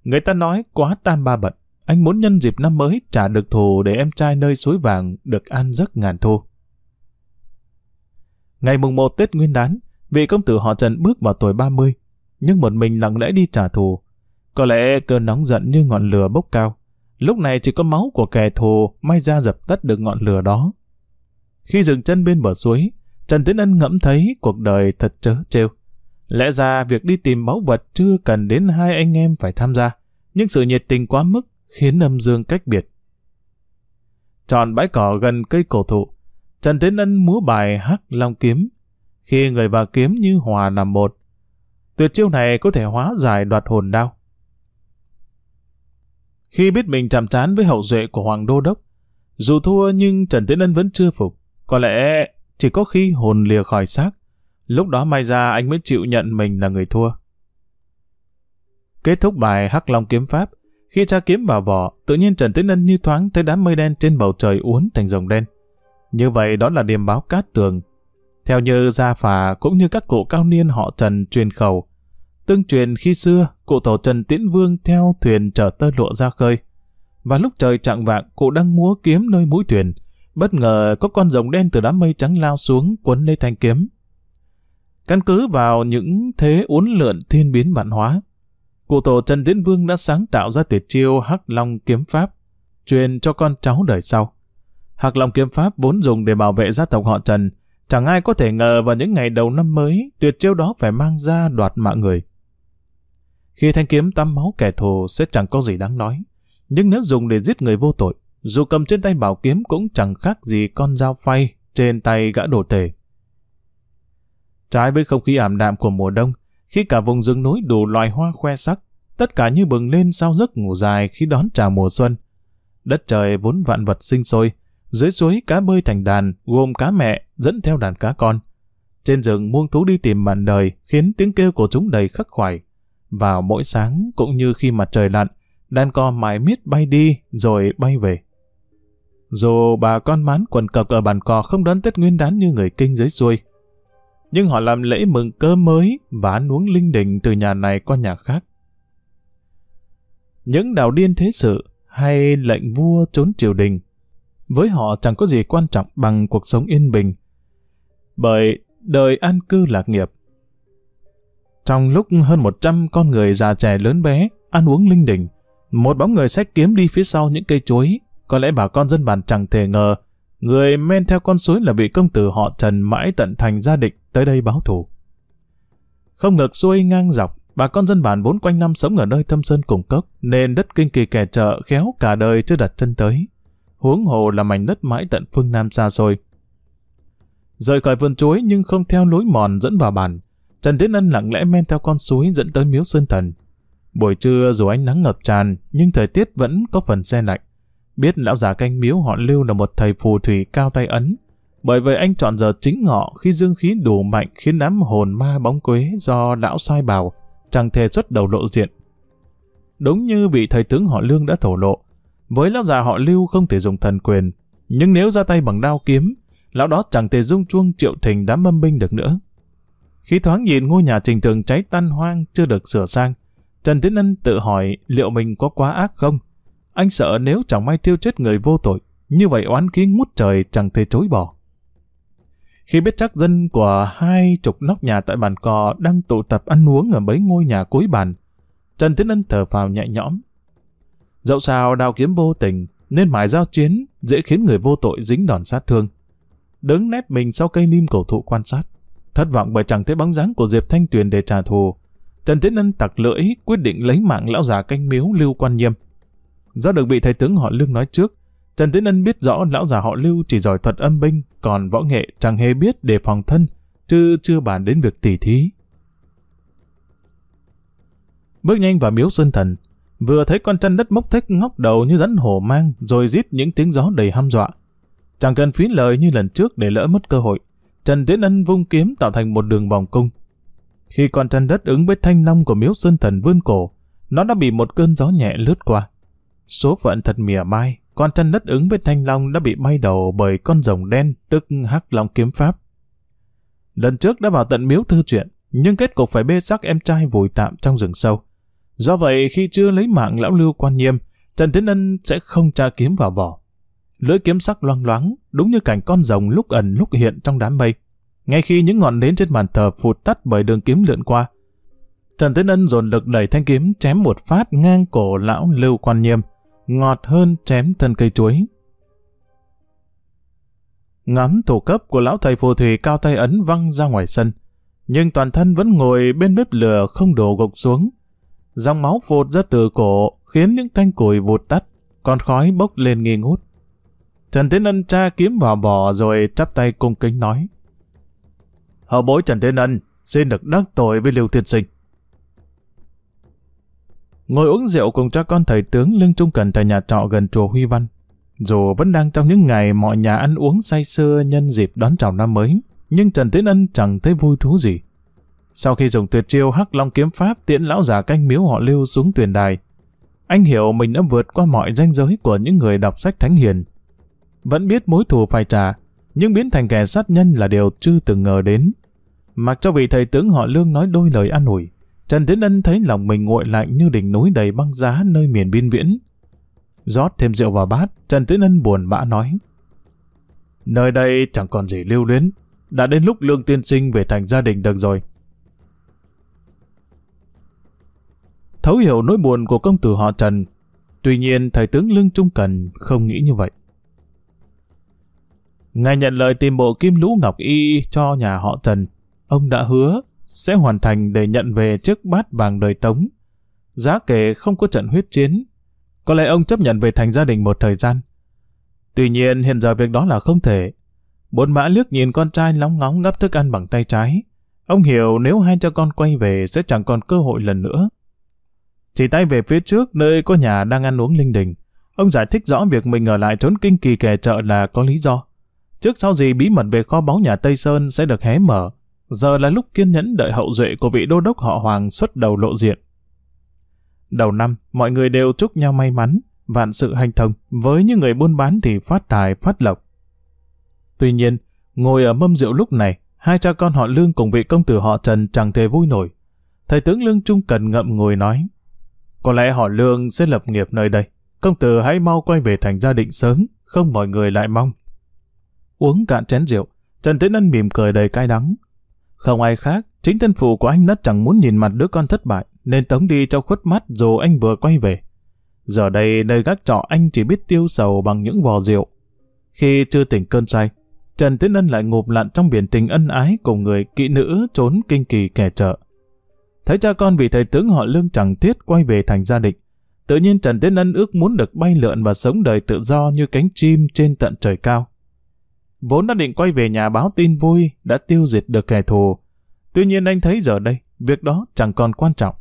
Người ta nói quá tam ba bận, anh muốn nhân dịp năm mới trả được thù để em trai nơi suối vàng được an giấc ngàn thu. Ngày mùng 1 Tết Nguyên đán, vị công tử họ Trần bước vào tuổi 30, nhưng một mình lặng lẽ đi trả thù. Có lẽ cơn nóng giận như ngọn lửa bốc cao. Lúc này chỉ có máu của kẻ thù may ra dập tắt được ngọn lửa đó. Khi dừng chân bên bờ suối, Trần Tiến Ân ngẫm thấy cuộc đời thật trớ trêu. Lẽ ra việc đi tìm báu vật chưa cần đến hai anh em phải tham gia, nhưng sự nhiệt tình quá mức khiến âm dương cách biệt. Tròn bãi cỏ gần cây cổ thụ, Trần Tiến Ân múa bài hắc long kiếm, khi người và kiếm như hòa làm một. Tuyệt chiêu này có thể hóa giải đoạt hồn đau. Khi biết mình chạm trán với hậu duệ của Hoàng Đô Đốc, dù thua nhưng Trần Tiến Ân vẫn chưa phục. Có lẽ chỉ có khi hồn lìa khỏi xác, lúc đó may ra anh mới chịu nhận mình là người thua. Kết thúc bài Hắc Long Kiếm Pháp, khi tra kiếm vào vỏ, tự nhiên Trần Tiến Ân như thoáng thấy đám mây đen trên bầu trời uốn thành rồng đen. Như vậy đó là điềm báo cát tường. Theo như gia phà cũng như các cụ cao niên họ Trần truyền khẩu, tương truyền khi xưa cụ tổ Trần Tiễn Vương theo thuyền chở tơ lụa ra khơi. Và lúc trời trạng vạng, cụ đang múa kiếm nơi mũi thuyền. Bất ngờ có con rồng đen từ đám mây trắng lao xuống cuốn lấy thanh kiếm. Căn cứ vào những thế uốn lượn thiên biến vạn hóa, cụ tổ Trần Diễn Vương đã sáng tạo ra tuyệt chiêu Hắc Long Kiếm Pháp, truyền cho con cháu đời sau. Hắc Long Kiếm Pháp vốn dùng để bảo vệ gia tộc họ Trần, chẳng ai có thể ngờ vào những ngày đầu năm mới tuyệt chiêu đó phải mang ra đoạt mạng người. Khi thanh kiếm tắm máu kẻ thù sẽ chẳng có gì đáng nói, nhưng nếu dùng để giết người vô tội, dù cầm trên tay bảo kiếm cũng chẳng khác gì con dao phay trên tay gã đồ tể. Trái với không khí ảm đạm của mùa đông, khi cả vùng rừng núi đủ loài hoa khoe sắc, tất cả như bừng lên sau giấc ngủ dài khi đón chào mùa xuân. Đất trời vốn vạn vật sinh sôi, dưới suối cá bơi thành đàn gồm cá mẹ dẫn theo đàn cá con. Trên rừng muông thú đi tìm bạn đời khiến tiếng kêu của chúng đầy khắc khoải. Vào mỗi sáng cũng như khi mặt trời lặn, đàn co mãi miết bay đi rồi bay về. Dù bà con mán quần cọc ở bàn cò không đón Tết Nguyên đán như người kinh dưới xuôi, nhưng họ làm lễ mừng cơm mới và ăn uống linh đình từ nhà này qua nhà khác. Những đạo điên thế sự hay lệnh vua trốn triều đình, với họ chẳng có gì quan trọng bằng cuộc sống yên bình, bởi đời an cư lạc nghiệp. Trong lúc hơn 100 con người già trẻ lớn bé ăn uống linh đình, một bóng người sách kiếm đi phía sau những cây chuối, có lẽ bà con dân bản chẳng thể ngờ Người men theo con suối là vị công tử họ Trần mãi tận thành gia định tới đây báo thù. Không ngược xuôi ngang dọc, bà con dân bản vốn quanh năm sống ở nơi thâm sơn cùng cốc, nên đất kinh kỳ kẻ chợ khéo cả đời chưa đặt chân tới. Huống hồ là mảnh đất mãi tận phương Nam xa xôi. Rời khỏi vườn chuối nhưng không theo lối mòn dẫn vào bản, Trần Tiến Ân lặng lẽ men theo con suối dẫn tới miếu sơn thần. Buổi trưa dù ánh nắng ngập tràn, nhưng thời tiết vẫn có phần xe lạnh. Biết lão già canh miếu họ lưu là một thầy phù thủy cao tay ấn. Bởi vậy anh chọn giờ chính ngọ khi dương khí đủ mạnh khiến đám hồn ma bóng quế do lão sai bào, chẳng thể xuất đầu lộ diện. Đúng như vị thầy tướng họ lương đã thổ lộ, với lão già họ lưu không thể dùng thần quyền, nhưng nếu ra tay bằng đao kiếm, lão đó chẳng thể dung chuông triệu thình đám mâm binh được nữa. Khi thoáng nhìn ngôi nhà trình tường cháy tan hoang chưa được sửa sang, Trần Tiến Ân tự hỏi liệu mình có quá ác không? Anh sợ nếu chẳng may tiêu chết người vô tội, như vậy oán khí ngút trời chẳng thể chối bỏ. Khi biết chắc dân của hai chục nóc nhà tại bàn cò đang tụ tập ăn uống ở mấy ngôi nhà cuối bàn, Trần Tiến Ân thở phào nhẹ nhõm. Dẫu sao đao kiếm vô tình, nên mãi giao chiến dễ khiến người vô tội dính đòn sát thương. Đứng nép mình sau cây lim cổ thụ quan sát, thất vọng bởi chẳng thấy bóng dáng của Diệp Thanh Tuyền để trả thù. Trần Tiến Ân tặc lưỡi quyết định lấy mạng lão già canh miếu Lưu Quan Nhiêm. Do được vị thầy tướng họ Lương nói trước, Trần Tiến Ân biết rõ lão già họ Lưu chỉ giỏi thuật âm binh, còn võ nghệ chẳng hề biết để phòng thân, chứ chưa bàn đến việc tỉ thí. Bước nhanh vào miếu sơn thần, vừa thấy con chân đất mốc thách ngóc đầu như rắn hổ mang rồi rít những tiếng gió đầy hăm dọa. Chẳng cần phí lời như lần trước để lỡ mất cơ hội, Trần Tiến Ân vung kiếm tạo thành một đường vòng cung. Khi con chân đất ứng với thanh long của miếu sơn thần vươn cổ, nó đã bị một cơn gió nhẹ lướt qua. Số phận thật mỉa mai, con chân đất ứng với Thanh Long đã bị bay đầu bởi con rồng đen, tức Hắc Long Kiếm Pháp. Lần trước đã vào tận miếu thư chuyện, nhưng kết cục phải bê xác em trai vùi tạm trong rừng sâu. Do vậy, khi chưa lấy mạng lão lưu quan nghiêm, Trần Tiến Ân sẽ không tra kiếm vào vỏ. Lưỡi kiếm sắc loang loáng, đúng như cảnh con rồng lúc ẩn lúc hiện trong đám mây. Ngay khi những ngọn nến trên bàn thờ phụt tắt bởi đường kiếm lượn qua, Trần Tiến Ân dồn lực đẩy thanh kiếm chém một phát ngang cổ lão lưu quan nghiêm ngọt hơn chém thân cây chuối. Ngắm thủ cấp của lão thầy phù thủy cao tay ấn văng ra ngoài sân, nhưng toàn thân vẫn ngồi bên bếp lửa không đổ gục xuống. Dòng máu phụt ra từ cổ khiến những thanh củi vụt tắt, còn khói bốc lên nghi ngút. Trần Thế Ân tra kiếm vào bò rồi chắp tay cung kính nói. Hậu bối Trần Thế Ân xin được đắc tội với Lưu Thiên Sinh ngồi uống rượu cùng cha con thầy tướng lương trung cần tại nhà trọ gần chùa Huy Văn. Dù vẫn đang trong những ngày mọi nhà ăn uống say sưa nhân dịp đón chào năm mới, nhưng Trần Tiến Ân chẳng thấy vui thú gì. Sau khi dùng tuyệt chiêu hắc long kiếm pháp tiễn lão già canh miếu họ lưu xuống tuyển đài, anh hiểu mình đã vượt qua mọi ranh giới của những người đọc sách thánh hiền. Vẫn biết mối thù phải trả, nhưng biến thành kẻ sát nhân là điều chưa từng ngờ đến. Mặc cho vị thầy tướng họ lương nói đôi lời an ủi, Trần Tiến Ân thấy lòng mình nguội lạnh như đỉnh núi đầy băng giá nơi miền biên viễn. Rót thêm rượu vào bát, Trần Tiến Ân buồn bã nói. Nơi đây chẳng còn gì lưu luyến, đã đến lúc Lương Tiên Sinh về thành gia đình được rồi. Thấu hiểu nỗi buồn của công tử họ Trần, tuy nhiên thầy tướng Lương Trung Cần không nghĩ như vậy. Ngài nhận lời tìm bộ kim lũ ngọc y cho nhà họ Trần, ông đã hứa sẽ hoàn thành để nhận về chiếc bát vàng đời tống. Giá kể không có trận huyết chiến, có lẽ ông chấp nhận về thành gia đình một thời gian. Tuy nhiên hiện giờ việc đó là không thể. Bốn mã liếc nhìn con trai lóng ngóng gắp thức ăn bằng tay trái. Ông hiểu nếu hai cha con quay về sẽ chẳng còn cơ hội lần nữa. Chỉ tay về phía trước nơi có nhà đang ăn uống linh đình. Ông giải thích rõ việc mình ở lại trốn kinh kỳ kẻ chợ là có lý do. Trước sau gì bí mật về kho báu nhà Tây Sơn sẽ được hé mở. Giờ là lúc kiên nhẫn đợi hậu duệ của vị đô đốc họ Hoàng xuất đầu lộ diện. Đầu năm, mọi người đều chúc nhau may mắn, vạn sự hành thông, với những người buôn bán thì phát tài phát lộc. Tuy nhiên, ngồi ở mâm rượu lúc này, hai cha con họ Lương cùng vị công tử họ Trần chẳng thể vui nổi. Thầy tướng Lương Trung Cần ngậm ngồi nói, có lẽ họ Lương sẽ lập nghiệp nơi đây. Công tử hãy mau quay về thành gia định sớm, không mọi người lại mong. Uống cạn chén rượu, Trần Tiến Ân mỉm cười đầy cay đắng. Không ai khác, chính thân phụ của anh đã chẳng muốn nhìn mặt đứa con thất bại, nên tống đi cho khuất mắt dù anh vừa quay về. Giờ đây, nơi gác trọ anh chỉ biết tiêu sầu bằng những vò rượu. Khi chưa tỉnh cơn say, Trần Tiến Ân lại ngụp lặn trong biển tình ân ái cùng người kỵ nữ trốn kinh kỳ kẻ trợ. Thấy cha con vì thầy tướng họ lương chẳng thiết quay về thành gia đình, tự nhiên Trần Tiến Ân ước muốn được bay lượn và sống đời tự do như cánh chim trên tận trời cao vốn đã định quay về nhà báo tin vui đã tiêu diệt được kẻ thù. Tuy nhiên anh thấy giờ đây, việc đó chẳng còn quan trọng.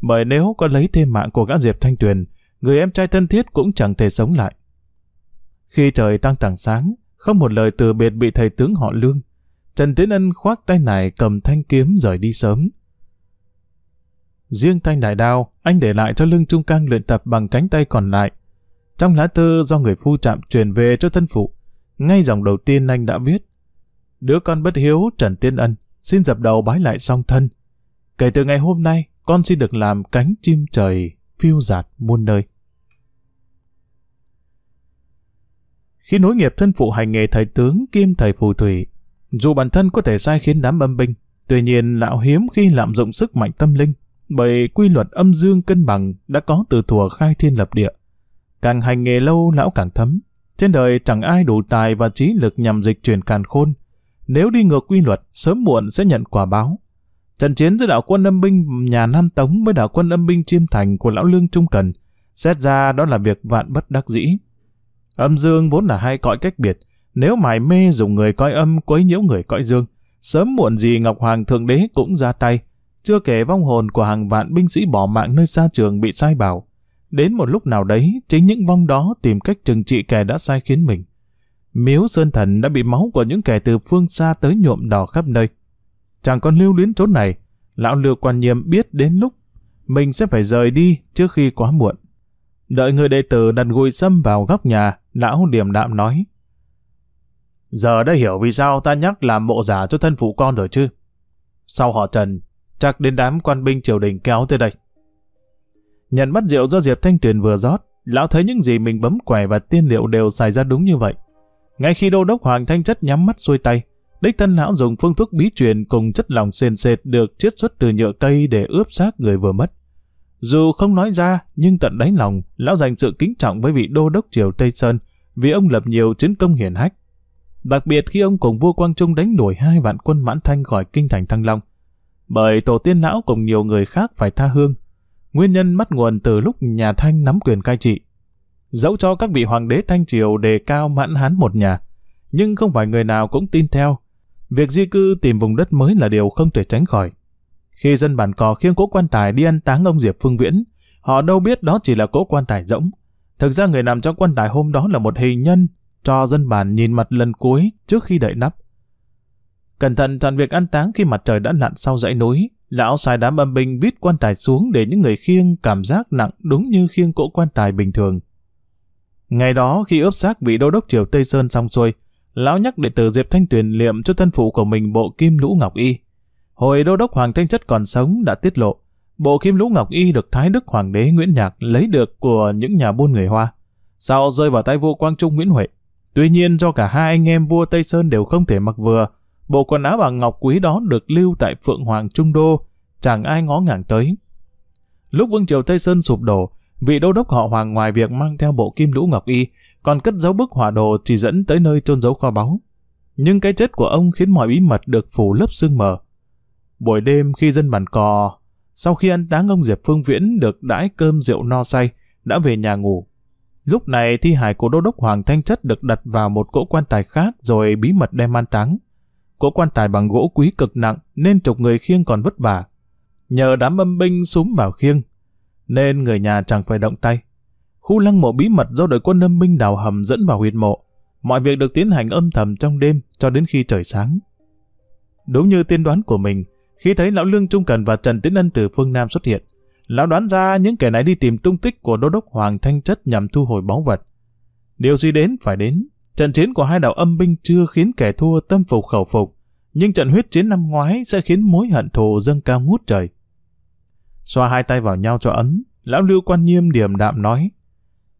Bởi nếu có lấy thêm mạng của gã Diệp Thanh Tuyền, người em trai thân thiết cũng chẳng thể sống lại. Khi trời tăng tảng sáng, không một lời từ biệt bị thầy tướng họ lương, Trần Tiến Ân khoác tay nải cầm thanh kiếm rời đi sớm. Riêng thanh đại đao, anh để lại cho lương trung cang luyện tập bằng cánh tay còn lại. Trong lá thư do người phu trạm truyền về cho thân phụ, ngay dòng đầu tiên anh đã viết Đứa con bất hiếu Trần Tiên Ân xin dập đầu bái lại song thân. Kể từ ngày hôm nay, con xin được làm cánh chim trời phiêu dạt muôn nơi. Khi nối nghiệp thân phụ hành nghề thầy tướng kim thầy phù thủy, dù bản thân có thể sai khiến đám âm binh, tuy nhiên lão hiếm khi lạm dụng sức mạnh tâm linh, bởi quy luật âm dương cân bằng đã có từ thuở khai thiên lập địa. Càng hành nghề lâu lão càng thấm, trên đời chẳng ai đủ tài và trí lực nhằm dịch chuyển càn khôn. Nếu đi ngược quy luật, sớm muộn sẽ nhận quả báo. Trận chiến giữa đạo quân âm binh nhà Nam Tống với đạo quân âm binh Chiêm Thành của Lão Lương Trung Cần, xét ra đó là việc vạn bất đắc dĩ. Âm dương vốn là hai cõi cách biệt, nếu mải mê dùng người cõi âm quấy nhiễu người cõi dương, sớm muộn gì Ngọc Hoàng Thượng Đế cũng ra tay, chưa kể vong hồn của hàng vạn binh sĩ bỏ mạng nơi xa trường bị sai bảo. Đến một lúc nào đấy, chính những vong đó tìm cách trừng trị kẻ đã sai khiến mình. Miếu Sơn Thần đã bị máu của những kẻ từ phương xa tới nhuộm đỏ khắp nơi. Chẳng còn lưu luyến chỗ này, lão lừa quan nhiệm biết đến lúc mình sẽ phải rời đi trước khi quá muộn. Đợi người đệ tử đặt gùi xâm vào góc nhà, lão điểm đạm nói. Giờ đã hiểu vì sao ta nhắc làm bộ giả cho thân phụ con rồi chứ. Sau họ trần, chắc đến đám quan binh triều đình kéo tới đây. Nhận mắt rượu do Diệp Thanh Tuyền vừa rót, lão thấy những gì mình bấm quẻ và tiên liệu đều xảy ra đúng như vậy. Ngay khi đô đốc Hoàng Thanh Chất nhắm mắt xuôi tay, đích thân lão dùng phương thuốc bí truyền cùng chất lòng sền sệt được chiết xuất từ nhựa cây để ướp xác người vừa mất. Dù không nói ra, nhưng tận đáy lòng, lão dành sự kính trọng với vị đô đốc triều Tây Sơn, vì ông lập nhiều chiến công hiển hách. Đặc biệt khi ông cùng vua Quang Trung đánh đuổi hai vạn quân mãn thanh khỏi kinh thành Thăng Long. Bởi tổ tiên lão cùng nhiều người khác phải tha hương, nguyên nhân bắt nguồn từ lúc nhà Thanh nắm quyền cai trị. Dẫu cho các vị hoàng đế Thanh Triều đề cao mãn hán một nhà, nhưng không phải người nào cũng tin theo. Việc di cư tìm vùng đất mới là điều không thể tránh khỏi. Khi dân bản cò khiêng cỗ quan tài đi ăn táng ông Diệp Phương Viễn, họ đâu biết đó chỉ là cỗ quan tài rỗng. Thực ra người nằm trong quan tài hôm đó là một hình nhân cho dân bản nhìn mặt lần cuối trước khi đậy nắp. Cẩn thận chọn việc ăn táng khi mặt trời đã lặn sau dãy núi, Lão sai đám âm binh vít quan tài xuống để những người khiêng cảm giác nặng đúng như khiêng cỗ quan tài bình thường. Ngày đó khi ướp xác vị đô đốc triều Tây Sơn xong xuôi, lão nhắc đệ tử Diệp Thanh Tuyền liệm cho thân phụ của mình bộ kim lũ ngọc y. Hồi đô đốc Hoàng Thanh Chất còn sống đã tiết lộ, bộ kim lũ ngọc y được Thái Đức Hoàng đế Nguyễn Nhạc lấy được của những nhà buôn người Hoa, sau rơi vào tay vua Quang Trung Nguyễn Huệ. Tuy nhiên do cả hai anh em vua Tây Sơn đều không thể mặc vừa, bộ quần áo bằng ngọc quý đó được lưu tại Phượng Hoàng Trung Đô, chẳng ai ngó ngàng tới. Lúc Vương Triều Tây Sơn sụp đổ, vị đô đốc họ Hoàng ngoài việc mang theo bộ kim lũ ngọc y, còn cất giấu bức hỏa đồ chỉ dẫn tới nơi trôn giấu kho báu. Nhưng cái chết của ông khiến mọi bí mật được phủ lớp sương mờ. Buổi đêm khi dân bản cò, sau khi ăn táng ông Diệp Phương Viễn được đãi cơm rượu no say, đã về nhà ngủ. Lúc này thi hài của đô đốc Hoàng Thanh Chất được đặt vào một cỗ quan tài khác rồi bí mật đem an táng của quan tài bằng gỗ quý cực nặng nên chục người khiêng còn vất vả. Nhờ đám âm binh súng vào khiêng, nên người nhà chẳng phải động tay. Khu lăng mộ bí mật do đội quân âm binh đào hầm dẫn vào huyệt mộ. Mọi việc được tiến hành âm thầm trong đêm cho đến khi trời sáng. Đúng như tiên đoán của mình, khi thấy Lão Lương Trung Cần và Trần Tiến Ân từ phương Nam xuất hiện, Lão đoán ra những kẻ này đi tìm tung tích của đô đốc Hoàng Thanh Chất nhằm thu hồi báu vật. Điều gì đến phải đến, Trận chiến của hai đạo âm binh chưa khiến kẻ thua tâm phục khẩu phục, nhưng trận huyết chiến năm ngoái sẽ khiến mối hận thù dâng cao ngút trời. Xoa hai tay vào nhau cho ấm, lão lưu quan nghiêm điềm đạm nói,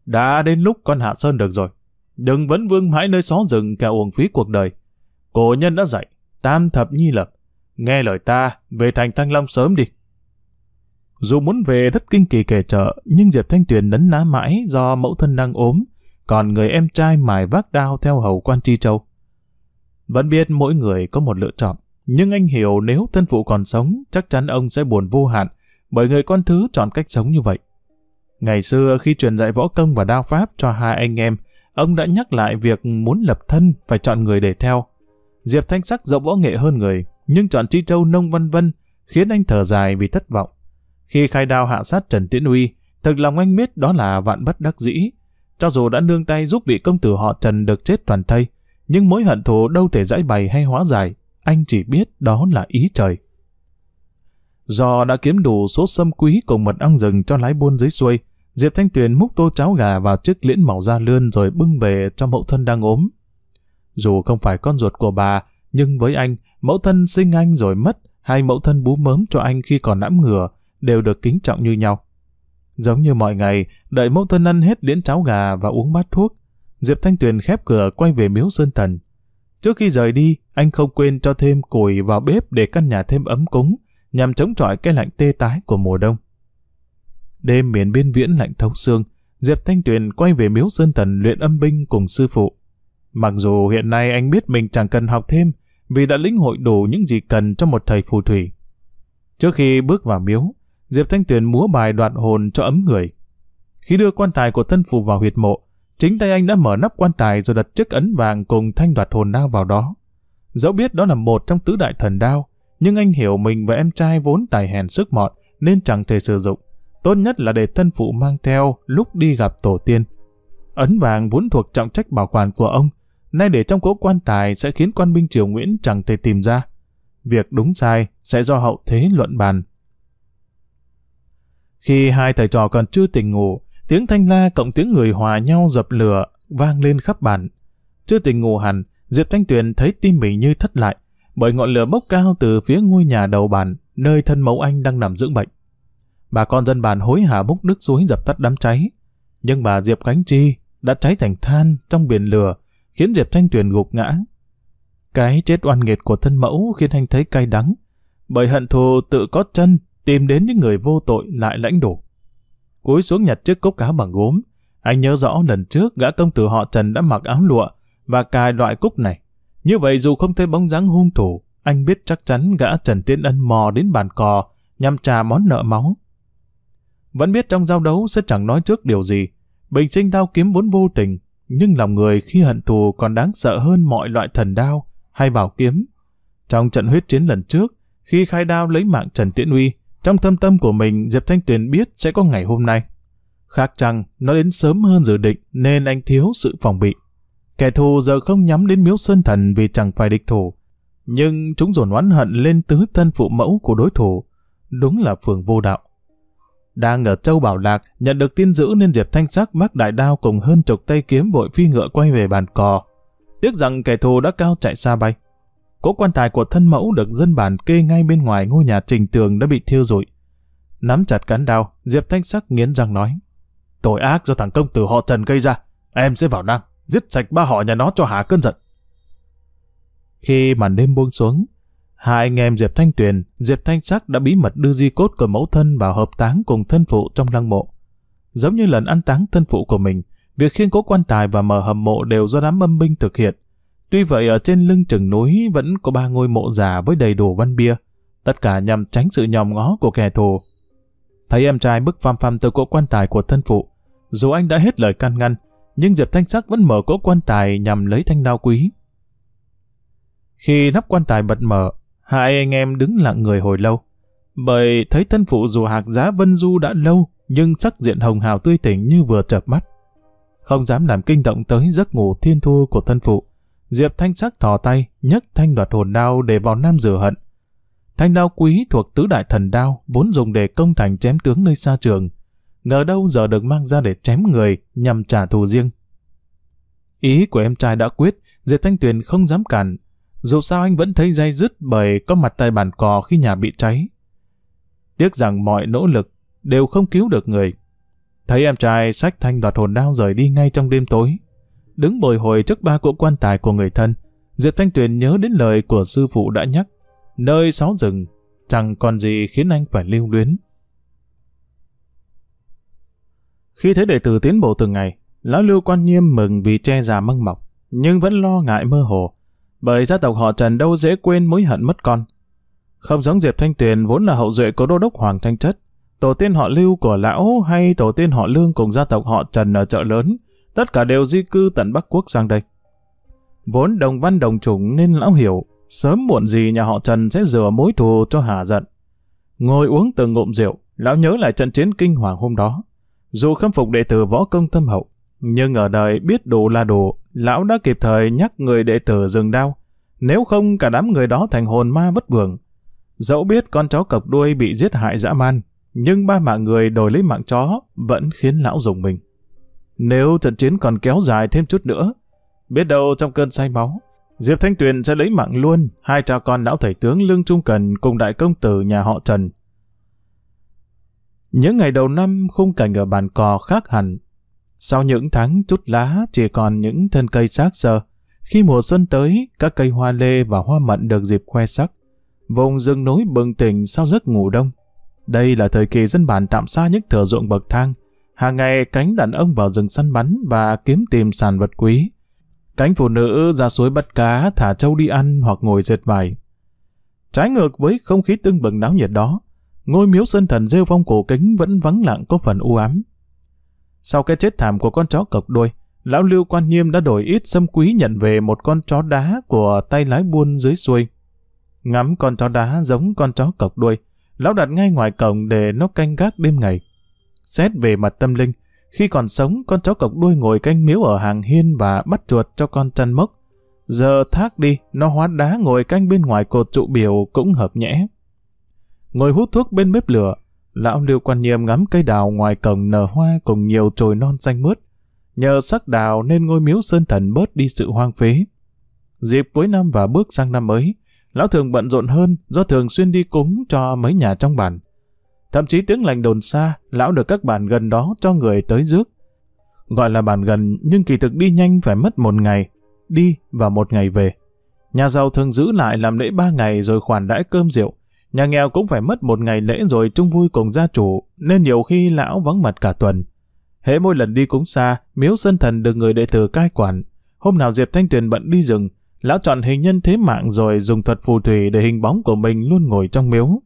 đã đến lúc con hạ sơn được rồi, đừng vấn vương mãi nơi xó rừng kẻ uổng phí cuộc đời. Cổ nhân đã dạy, tam thập nhi lập, nghe lời ta, về thành Thăng Long sớm đi. Dù muốn về đất kinh kỳ kẻ trợ, nhưng Diệp Thanh Tuyền nấn ná mãi do mẫu thân đang ốm, còn người em trai mài vác đao theo hầu quan Chi Châu. Vẫn biết mỗi người có một lựa chọn, nhưng anh hiểu nếu thân phụ còn sống, chắc chắn ông sẽ buồn vô hạn, bởi người con thứ chọn cách sống như vậy. Ngày xưa khi truyền dạy võ công và đao pháp cho hai anh em, ông đã nhắc lại việc muốn lập thân phải chọn người để theo. Diệp Thanh Sắc rộng võ nghệ hơn người, nhưng chọn Chi Châu nông vân vân khiến anh thở dài vì thất vọng. Khi khai đao hạ sát Trần Tiễn Uy, thật lòng anh biết đó là vạn bất đắc dĩ, cho dù đã nương tay giúp vị công tử họ Trần được chết toàn thây, nhưng mối hận thù đâu thể giải bày hay hóa giải, anh chỉ biết đó là ý trời. Do đã kiếm đủ số sâm quý cùng mật ong rừng cho lái buôn dưới xuôi, Diệp Thanh Tuyền múc tô cháo gà vào chiếc liễn màu da lươn rồi bưng về cho mẫu thân đang ốm. Dù không phải con ruột của bà, nhưng với anh, mẫu thân sinh anh rồi mất, hay mẫu thân bú mớm cho anh khi còn nãm ngửa, đều được kính trọng như nhau. Giống như mọi ngày, đợi mẫu thân ăn hết đến cháo gà và uống bát thuốc, Diệp Thanh Tuyền khép cửa quay về miếu Sơn Thần. Trước khi rời đi, anh không quên cho thêm củi vào bếp để căn nhà thêm ấm cúng, nhằm chống chọi cái lạnh tê tái của mùa đông. Đêm miền biên viễn lạnh thấu xương, Diệp Thanh Tuyền quay về miếu Sơn Thần luyện âm binh cùng sư phụ. Mặc dù hiện nay anh biết mình chẳng cần học thêm, vì đã lĩnh hội đủ những gì cần cho một thầy phù thủy. Trước khi bước vào miếu, Diệp Thanh Tuyền múa bài đoạt hồn cho ấm người. Khi đưa quan tài của thân phụ vào huyệt mộ, chính tay anh đã mở nắp quan tài rồi đặt chiếc ấn vàng cùng thanh đoạt hồn đao vào đó. Dẫu biết đó là một trong tứ đại thần đao, nhưng anh hiểu mình và em trai vốn tài hèn sức mọn nên chẳng thể sử dụng. Tốt nhất là để thân phụ mang theo lúc đi gặp tổ tiên. Ấn vàng vốn thuộc trọng trách bảo quản của ông, nay để trong cỗ quan tài sẽ khiến quan binh triều Nguyễn chẳng thể tìm ra. Việc đúng sai sẽ do hậu thế luận bàn. Khi hai thầy trò còn chưa tỉnh ngủ, tiếng thanh la cộng tiếng người hòa nhau dập lửa vang lên khắp bản. Chưa tỉnh ngủ hẳn, Diệp Thanh Tuyền thấy tim mình như thất lại, bởi ngọn lửa bốc cao từ phía ngôi nhà đầu bản, nơi thân mẫu anh đang nằm dưỡng bệnh. Bà con dân bản hối hả bốc nước suối dập tắt đám cháy, nhưng bà Diệp Khánh Chi đã cháy thành than trong biển lửa, khiến Diệp Thanh Tuyền gục ngã. Cái chết oan nghiệt của thân mẫu khiến anh thấy cay đắng, bởi hận thù tự có chân tìm đến những người vô tội lại lãnh đủ. Cúi xuống nhặt chiếc cốc cá bằng gốm, anh nhớ rõ lần trước gã công tử họ Trần đã mặc áo lụa và cài loại cúc này. Như vậy dù không thấy bóng dáng hung thủ, anh biết chắc chắn gã Trần tiến Ân mò đến bàn cò nhằm trà món nợ máu. Vẫn biết trong giao đấu sẽ chẳng nói trước điều gì. Bình sinh đao kiếm vốn vô tình, nhưng lòng người khi hận thù còn đáng sợ hơn mọi loại thần đao hay bảo kiếm. Trong trận huyết chiến lần trước, khi khai đao lấy mạng Trần Tiễn Uy, trong thâm tâm của mình, Diệp Thanh Tuyền biết sẽ có ngày hôm nay. Khác chăng, nó đến sớm hơn dự định nên anh thiếu sự phòng bị. Kẻ thù giờ không nhắm đến miếu sơn thần vì chẳng phải địch thủ. Nhưng chúng dồn oán hận lên tứ thân phụ mẫu của đối thủ. Đúng là phường vô đạo. Đang ở Châu Bảo Lạc, nhận được tin dữ nên Diệp Thanh Sắc vác đại đao cùng hơn chục tay kiếm vội phi ngựa quay về bàn cò. Tiếc rằng kẻ thù đã cao chạy xa bay. Cỗ quan tài của thân mẫu được dân bản kê ngay bên ngoài ngôi nhà trình tường đã bị thiêu rụi. Nắm chặt cán đao, Diệp Thanh Sắc nghiến răng nói. Tội ác do thằng công tử họ Trần gây ra, em sẽ vào Nam, giết sạch ba họ nhà nó cho hạ cơn giận. Khi màn đêm buông xuống, hai anh em Diệp Thanh Tuyền, Diệp Thanh Sắc đã bí mật đưa di cốt của mẫu thân vào hợp táng cùng thân phụ trong lăng mộ. Giống như lần ăn táng thân phụ của mình, việc khiêng cố quan tài và mở hầm mộ đều do đám âm binh thực hiện. Tuy vậy ở trên lưng chừng núi vẫn có ba ngôi mộ già với đầy đủ văn bia, tất cả nhằm tránh sự nhòm ngó của kẻ thù. Thấy em trai bức pham pham từ cỗ quan tài của thân phụ, dù anh đã hết lời can ngăn, nhưng Diệp Thanh Sắc vẫn mở cỗ quan tài nhằm lấy thanh đao quý. Khi nắp quan tài bật mở, hai anh em đứng lặng người hồi lâu, bởi thấy thân phụ dù hạc giá Vân Du đã lâu, nhưng sắc diện hồng hào tươi tỉnh như vừa chợp mắt. Không dám làm kinh động tới giấc ngủ thiên thu của thân phụ. Diệp Thanh sắc thò tay, nhấc thanh đoạt hồn đao để vào nam rửa hận. Thanh đao quý thuộc tứ đại thần đao, vốn dùng để công thành chém tướng nơi xa trường. Ngờ đâu giờ được mang ra để chém người, nhằm trả thù riêng. Ý của em trai đã quyết, Diệp Thanh Tuyền không dám cản. Dù sao anh vẫn thấy dây dứt bởi có mặt tay bản cò khi nhà bị cháy. Tiếc rằng mọi nỗ lực đều không cứu được người. Thấy em trai sách thanh đoạt hồn đao rời đi ngay trong đêm tối, đứng bồi hồi trước ba cỗ quan tài của người thân, Diệp Thanh Tuyền nhớ đến lời của sư phụ đã nhắc, nơi sáu rừng, chẳng còn gì khiến anh phải lưu luyến. Khi thấy đệ tử tiến bộ từng ngày, lão lưu quan nhiêm mừng vì che già măng mọc, nhưng vẫn lo ngại mơ hồ, bởi gia tộc họ Trần đâu dễ quên mối hận mất con. Không giống Diệp Thanh Tuyền vốn là hậu duệ của đô đốc Hoàng Thanh Chất, tổ tiên họ lưu của lão hay tổ tiên họ lương cùng gia tộc họ Trần ở chợ lớn, tất cả đều di cư tận Bắc Quốc sang đây. Vốn đồng văn đồng chủng nên lão hiểu, sớm muộn gì nhà họ Trần sẽ rửa mối thù cho hà giận. Ngồi uống từng ngụm rượu, lão nhớ lại trận chiến kinh hoàng hôm đó. Dù khâm phục đệ tử võ công tâm hậu, nhưng ở đời biết đủ là đủ, lão đã kịp thời nhắc người đệ tử dừng đau. Nếu không cả đám người đó thành hồn ma vất vưởng. Dẫu biết con chó cọc đuôi bị giết hại dã man, nhưng ba mạng người đổi lấy mạng chó vẫn khiến lão dùng mình. Nếu trận chiến còn kéo dài thêm chút nữa, biết đâu trong cơn say máu, Diệp Thanh Tuyền sẽ lấy mạng luôn hai cha con lão thầy tướng Lương Trung Cần cùng đại công tử nhà họ Trần. Những ngày đầu năm khung cảnh ở bàn cò khác hẳn. Sau những tháng chút lá chỉ còn những thân cây xác sờ, khi mùa xuân tới, các cây hoa lê và hoa mận được dịp khoe sắc. Vùng rừng núi bừng tỉnh sau giấc ngủ đông. Đây là thời kỳ dân bản tạm xa những thửa ruộng bậc thang, Hàng ngày cánh đàn ông vào rừng săn bắn và kiếm tìm sản vật quý. Cánh phụ nữ ra suối bắt cá, thả trâu đi ăn hoặc ngồi dệt vải. Trái ngược với không khí tưng bừng náo nhiệt đó, ngôi miếu sơn thần rêu phong cổ kính vẫn vắng lặng có phần u ám. Sau cái chết thảm của con chó cộc đuôi, lão lưu quan nhiêm đã đổi ít sâm quý nhận về một con chó đá của tay lái buôn dưới xuôi. Ngắm con chó đá giống con chó cộc đuôi, lão đặt ngay ngoài cổng để nó canh gác đêm ngày. Xét về mặt tâm linh, khi còn sống con chó cọc đuôi ngồi canh miếu ở hàng hiên và bắt chuột cho con chăn mốc. Giờ thác đi, nó hóa đá ngồi canh bên ngoài cột trụ biểu cũng hợp nhẽ. Ngồi hút thuốc bên bếp lửa, lão Lưu Quan Nhiệm ngắm cây đào ngoài cổng nở hoa cùng nhiều chồi non xanh mướt. Nhờ sắc đào nên ngôi miếu sơn thần bớt đi sự hoang phế. Dịp cuối năm và bước sang năm mới, lão thường bận rộn hơn do thường xuyên đi cúng cho mấy nhà trong bản. Thậm chí tiếng lành đồn xa, lão được các bản gần đó cho người tới rước. Gọi là bản gần nhưng kỳ thực đi nhanh phải mất một ngày, đi và một ngày về. Nhà giàu thường giữ lại làm lễ ba ngày rồi khoản đãi cơm rượu. Nhà nghèo cũng phải mất một ngày lễ rồi chung vui cùng gia chủ, nên nhiều khi lão vắng mặt cả tuần. Hễ mỗi lần đi cũng xa, miếu sân thần được người đệ tử cai quản. Hôm nào Diệp Thanh Tuyền bận đi rừng, lão chọn hình nhân thế mạng rồi dùng thuật phù thủy để hình bóng của mình luôn ngồi trong miếu.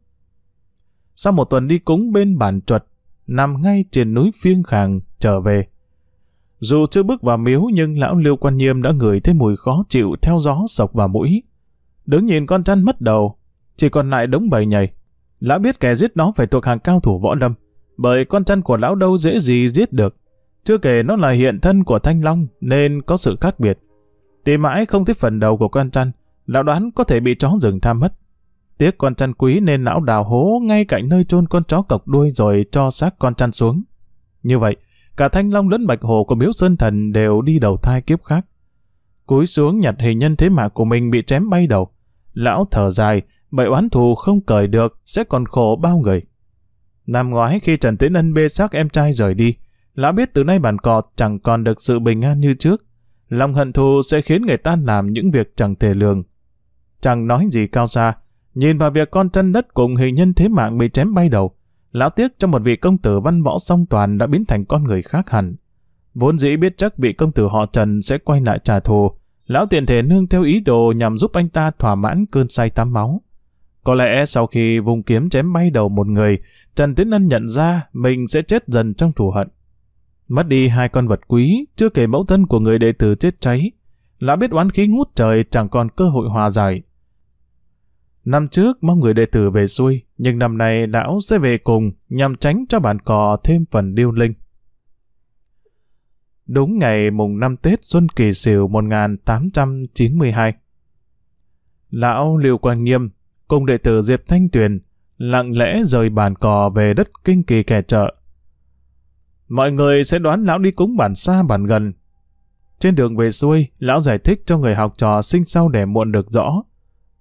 Sau một tuần đi cúng bên bản chuột, nằm ngay trên núi phiêng khàng, trở về. Dù chưa bước vào miếu nhưng lão Liêu Quan Nhiêm đã ngửi thấy mùi khó chịu theo gió sộc vào mũi. Đứng nhìn con chăn mất đầu, chỉ còn lại đống bầy nhầy. Lão biết kẻ giết nó phải thuộc hàng cao thủ võ lâm, bởi con chăn của lão đâu dễ gì giết được. Chưa kể nó là hiện thân của Thanh Long nên có sự khác biệt. Tìm mãi không thấy phần đầu của con chăn, lão đoán có thể bị chó rừng tham mất. Tiếc con chăn quý nên lão đào hố ngay cạnh nơi chôn con chó cọc đuôi rồi cho xác con chăn xuống. Như vậy, cả Thanh Long lẫn Bạch Hồ của Miếu Sơn Thần đều đi đầu thai kiếp khác. Cúi xuống nhặt hình nhân thế mạng của mình bị chém bay đầu. Lão thở dài, bởi oán thù không cởi được sẽ còn khổ bao người. Năm ngoái khi Trần Tiến Ân bê xác em trai rời đi, lão biết từ nay bản cọt chẳng còn được sự bình an như trước. Lòng hận thù sẽ khiến người ta làm những việc chẳng thể lường. Chẳng nói gì cao xa, Nhìn vào việc con chân đất cùng hình nhân thế mạng bị chém bay đầu, lão tiếc trong một vị công tử văn võ song toàn đã biến thành con người khác hẳn. Vốn dĩ biết chắc vị công tử họ Trần sẽ quay lại trả thù, lão tiền thể nương theo ý đồ nhằm giúp anh ta thỏa mãn cơn say tắm máu. Có lẽ sau khi vùng kiếm chém bay đầu một người, Trần Tiến Ân nhận ra mình sẽ chết dần trong thù hận. Mất đi hai con vật quý, chưa kể mẫu thân của người đệ tử chết cháy. Lão biết oán khí ngút trời chẳng còn cơ hội hòa giải. Năm trước mong người đệ tử về xuôi, nhưng năm nay lão sẽ về cùng nhằm tránh cho bản cò thêm phần điêu linh. Đúng ngày mùng năm Tết Xuân Kỳ Sửu 1892. Lão Liêu Quang Nghiêm cùng đệ tử Diệp Thanh Tuyền lặng lẽ rời bản cò về đất kinh kỳ kẻ chợ. Mọi người sẽ đoán lão đi cúng bản xa bản gần. Trên đường về xuôi, lão giải thích cho người học trò sinh sau để muộn được rõ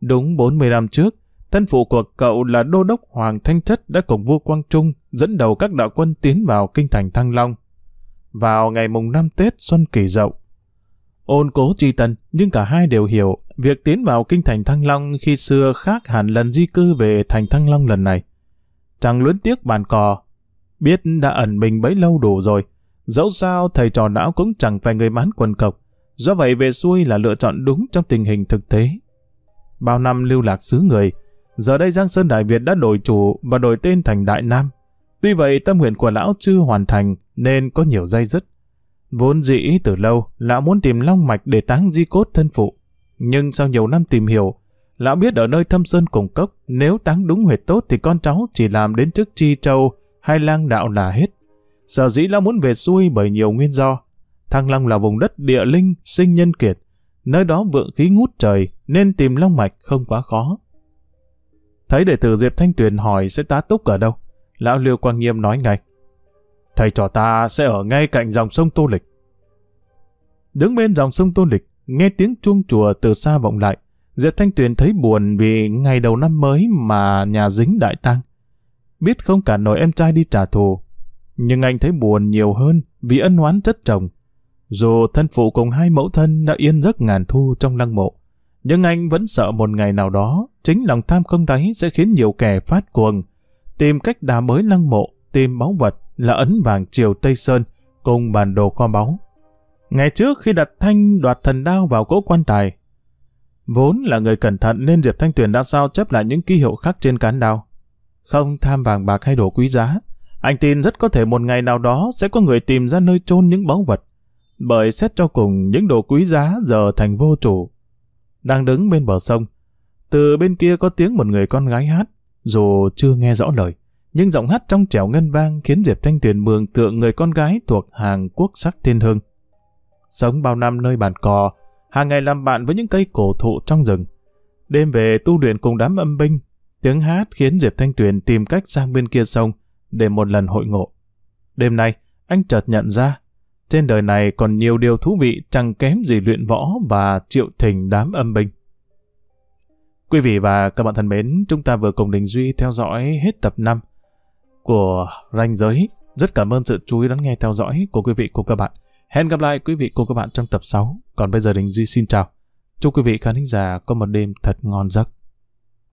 Đúng 40 năm trước, thân phụ của cậu là đô đốc Hoàng Thanh Chất đã cùng vua Quang Trung dẫn đầu các đạo quân tiến vào kinh thành Thăng Long. Vào ngày mùng 5 Tết xuân kỷ dậu. Ôn cố tri tân, nhưng cả hai đều hiểu việc tiến vào kinh thành Thăng Long khi xưa khác hẳn lần di cư về thành Thăng Long lần này. Chẳng luyến tiếc bàn cò, biết đã ẩn mình bấy lâu đủ rồi, dẫu sao thầy trò não cũng chẳng phải người mán quần cộc, do vậy về xuôi là lựa chọn đúng trong tình hình thực tế Bao năm lưu lạc xứ người, giờ đây Giang Sơn Đại Việt đã đổi chủ và đổi tên thành Đại Nam. Tuy vậy tâm nguyện của lão chưa hoàn thành nên có nhiều dây dứt. Vốn dĩ từ lâu, lão muốn tìm long mạch để táng di cốt thân phụ. Nhưng sau nhiều năm tìm hiểu, lão biết ở nơi thâm sơn cùng cốc, nếu táng đúng huyệt tốt thì con cháu chỉ làm đến chức chi châu hay lang đạo là hết. Sở dĩ lão muốn về xuôi bởi nhiều nguyên do. Thăng Long là vùng đất địa linh, sinh nhân kiệt, nơi đó vượng khí ngút trời nên tìm long mạch không quá khó. Thấy đệ tử Diệp Thanh Tuyền hỏi sẽ tá túc ở đâu, lão Liêu Quang Nghiêm nói ngay. Thầy trò ta sẽ ở ngay cạnh dòng sông Tô Lịch. Đứng bên dòng sông Tô Lịch, nghe tiếng chuông chùa từ xa vọng lại, Diệp Thanh Tuyền thấy buồn vì ngày đầu năm mới mà nhà dính đại tang, Biết không cả nổi em trai đi trả thù, nhưng anh thấy buồn nhiều hơn vì ân oán chất chồng. Dù thân phụ cùng hai mẫu thân đã yên giấc ngàn thu trong lăng mộ, nhưng anh vẫn sợ một ngày nào đó, chính lòng tham không đáy sẽ khiến nhiều kẻ phát cuồng, tìm cách đà mới lăng mộ, tìm báu vật là ấn vàng triều Tây Sơn cùng bản đồ kho báu. Ngày trước khi đặt thanh đoạt thần đao vào cỗ quan tài, vốn là người cẩn thận nên Diệp Thanh Tuyền đã sao chép lại những ký hiệu khác trên cán đao. Không tham vàng bạc hay đồ quý giá, anh tin rất có thể một ngày nào đó sẽ có người tìm ra nơi chôn những báu vật bởi xét cho cùng những đồ quý giá giờ thành vô chủ. Đang đứng bên bờ sông, từ bên kia có tiếng một người con gái hát, dù chưa nghe rõ lời, nhưng giọng hát trong trẻo ngân vang khiến Diệp Thanh Tuyền mường tượng người con gái thuộc hàng quốc sắc thiên hương. Sống bao năm nơi bản cò, hàng ngày làm bạn với những cây cổ thụ trong rừng. Đêm về tu luyện cùng đám âm binh, tiếng hát khiến Diệp Thanh Tuyền tìm cách sang bên kia sông để một lần hội ngộ. Đêm nay, anh chợt nhận ra trên đời này còn nhiều điều thú vị chẳng kém gì luyện võ và triệu thình đám âm binh. Quý vị và các bạn thân mến, chúng ta vừa cùng Đình Duy theo dõi hết tập 5 của Ranh Giới. Rất cảm ơn sự chú ý lắng nghe theo dõi của quý vị của các bạn. Hẹn gặp lại quý vị cô các bạn trong tập 6. Còn bây giờ Đình Duy xin chào. Chúc quý vị khán giả có một đêm thật ngon giấc.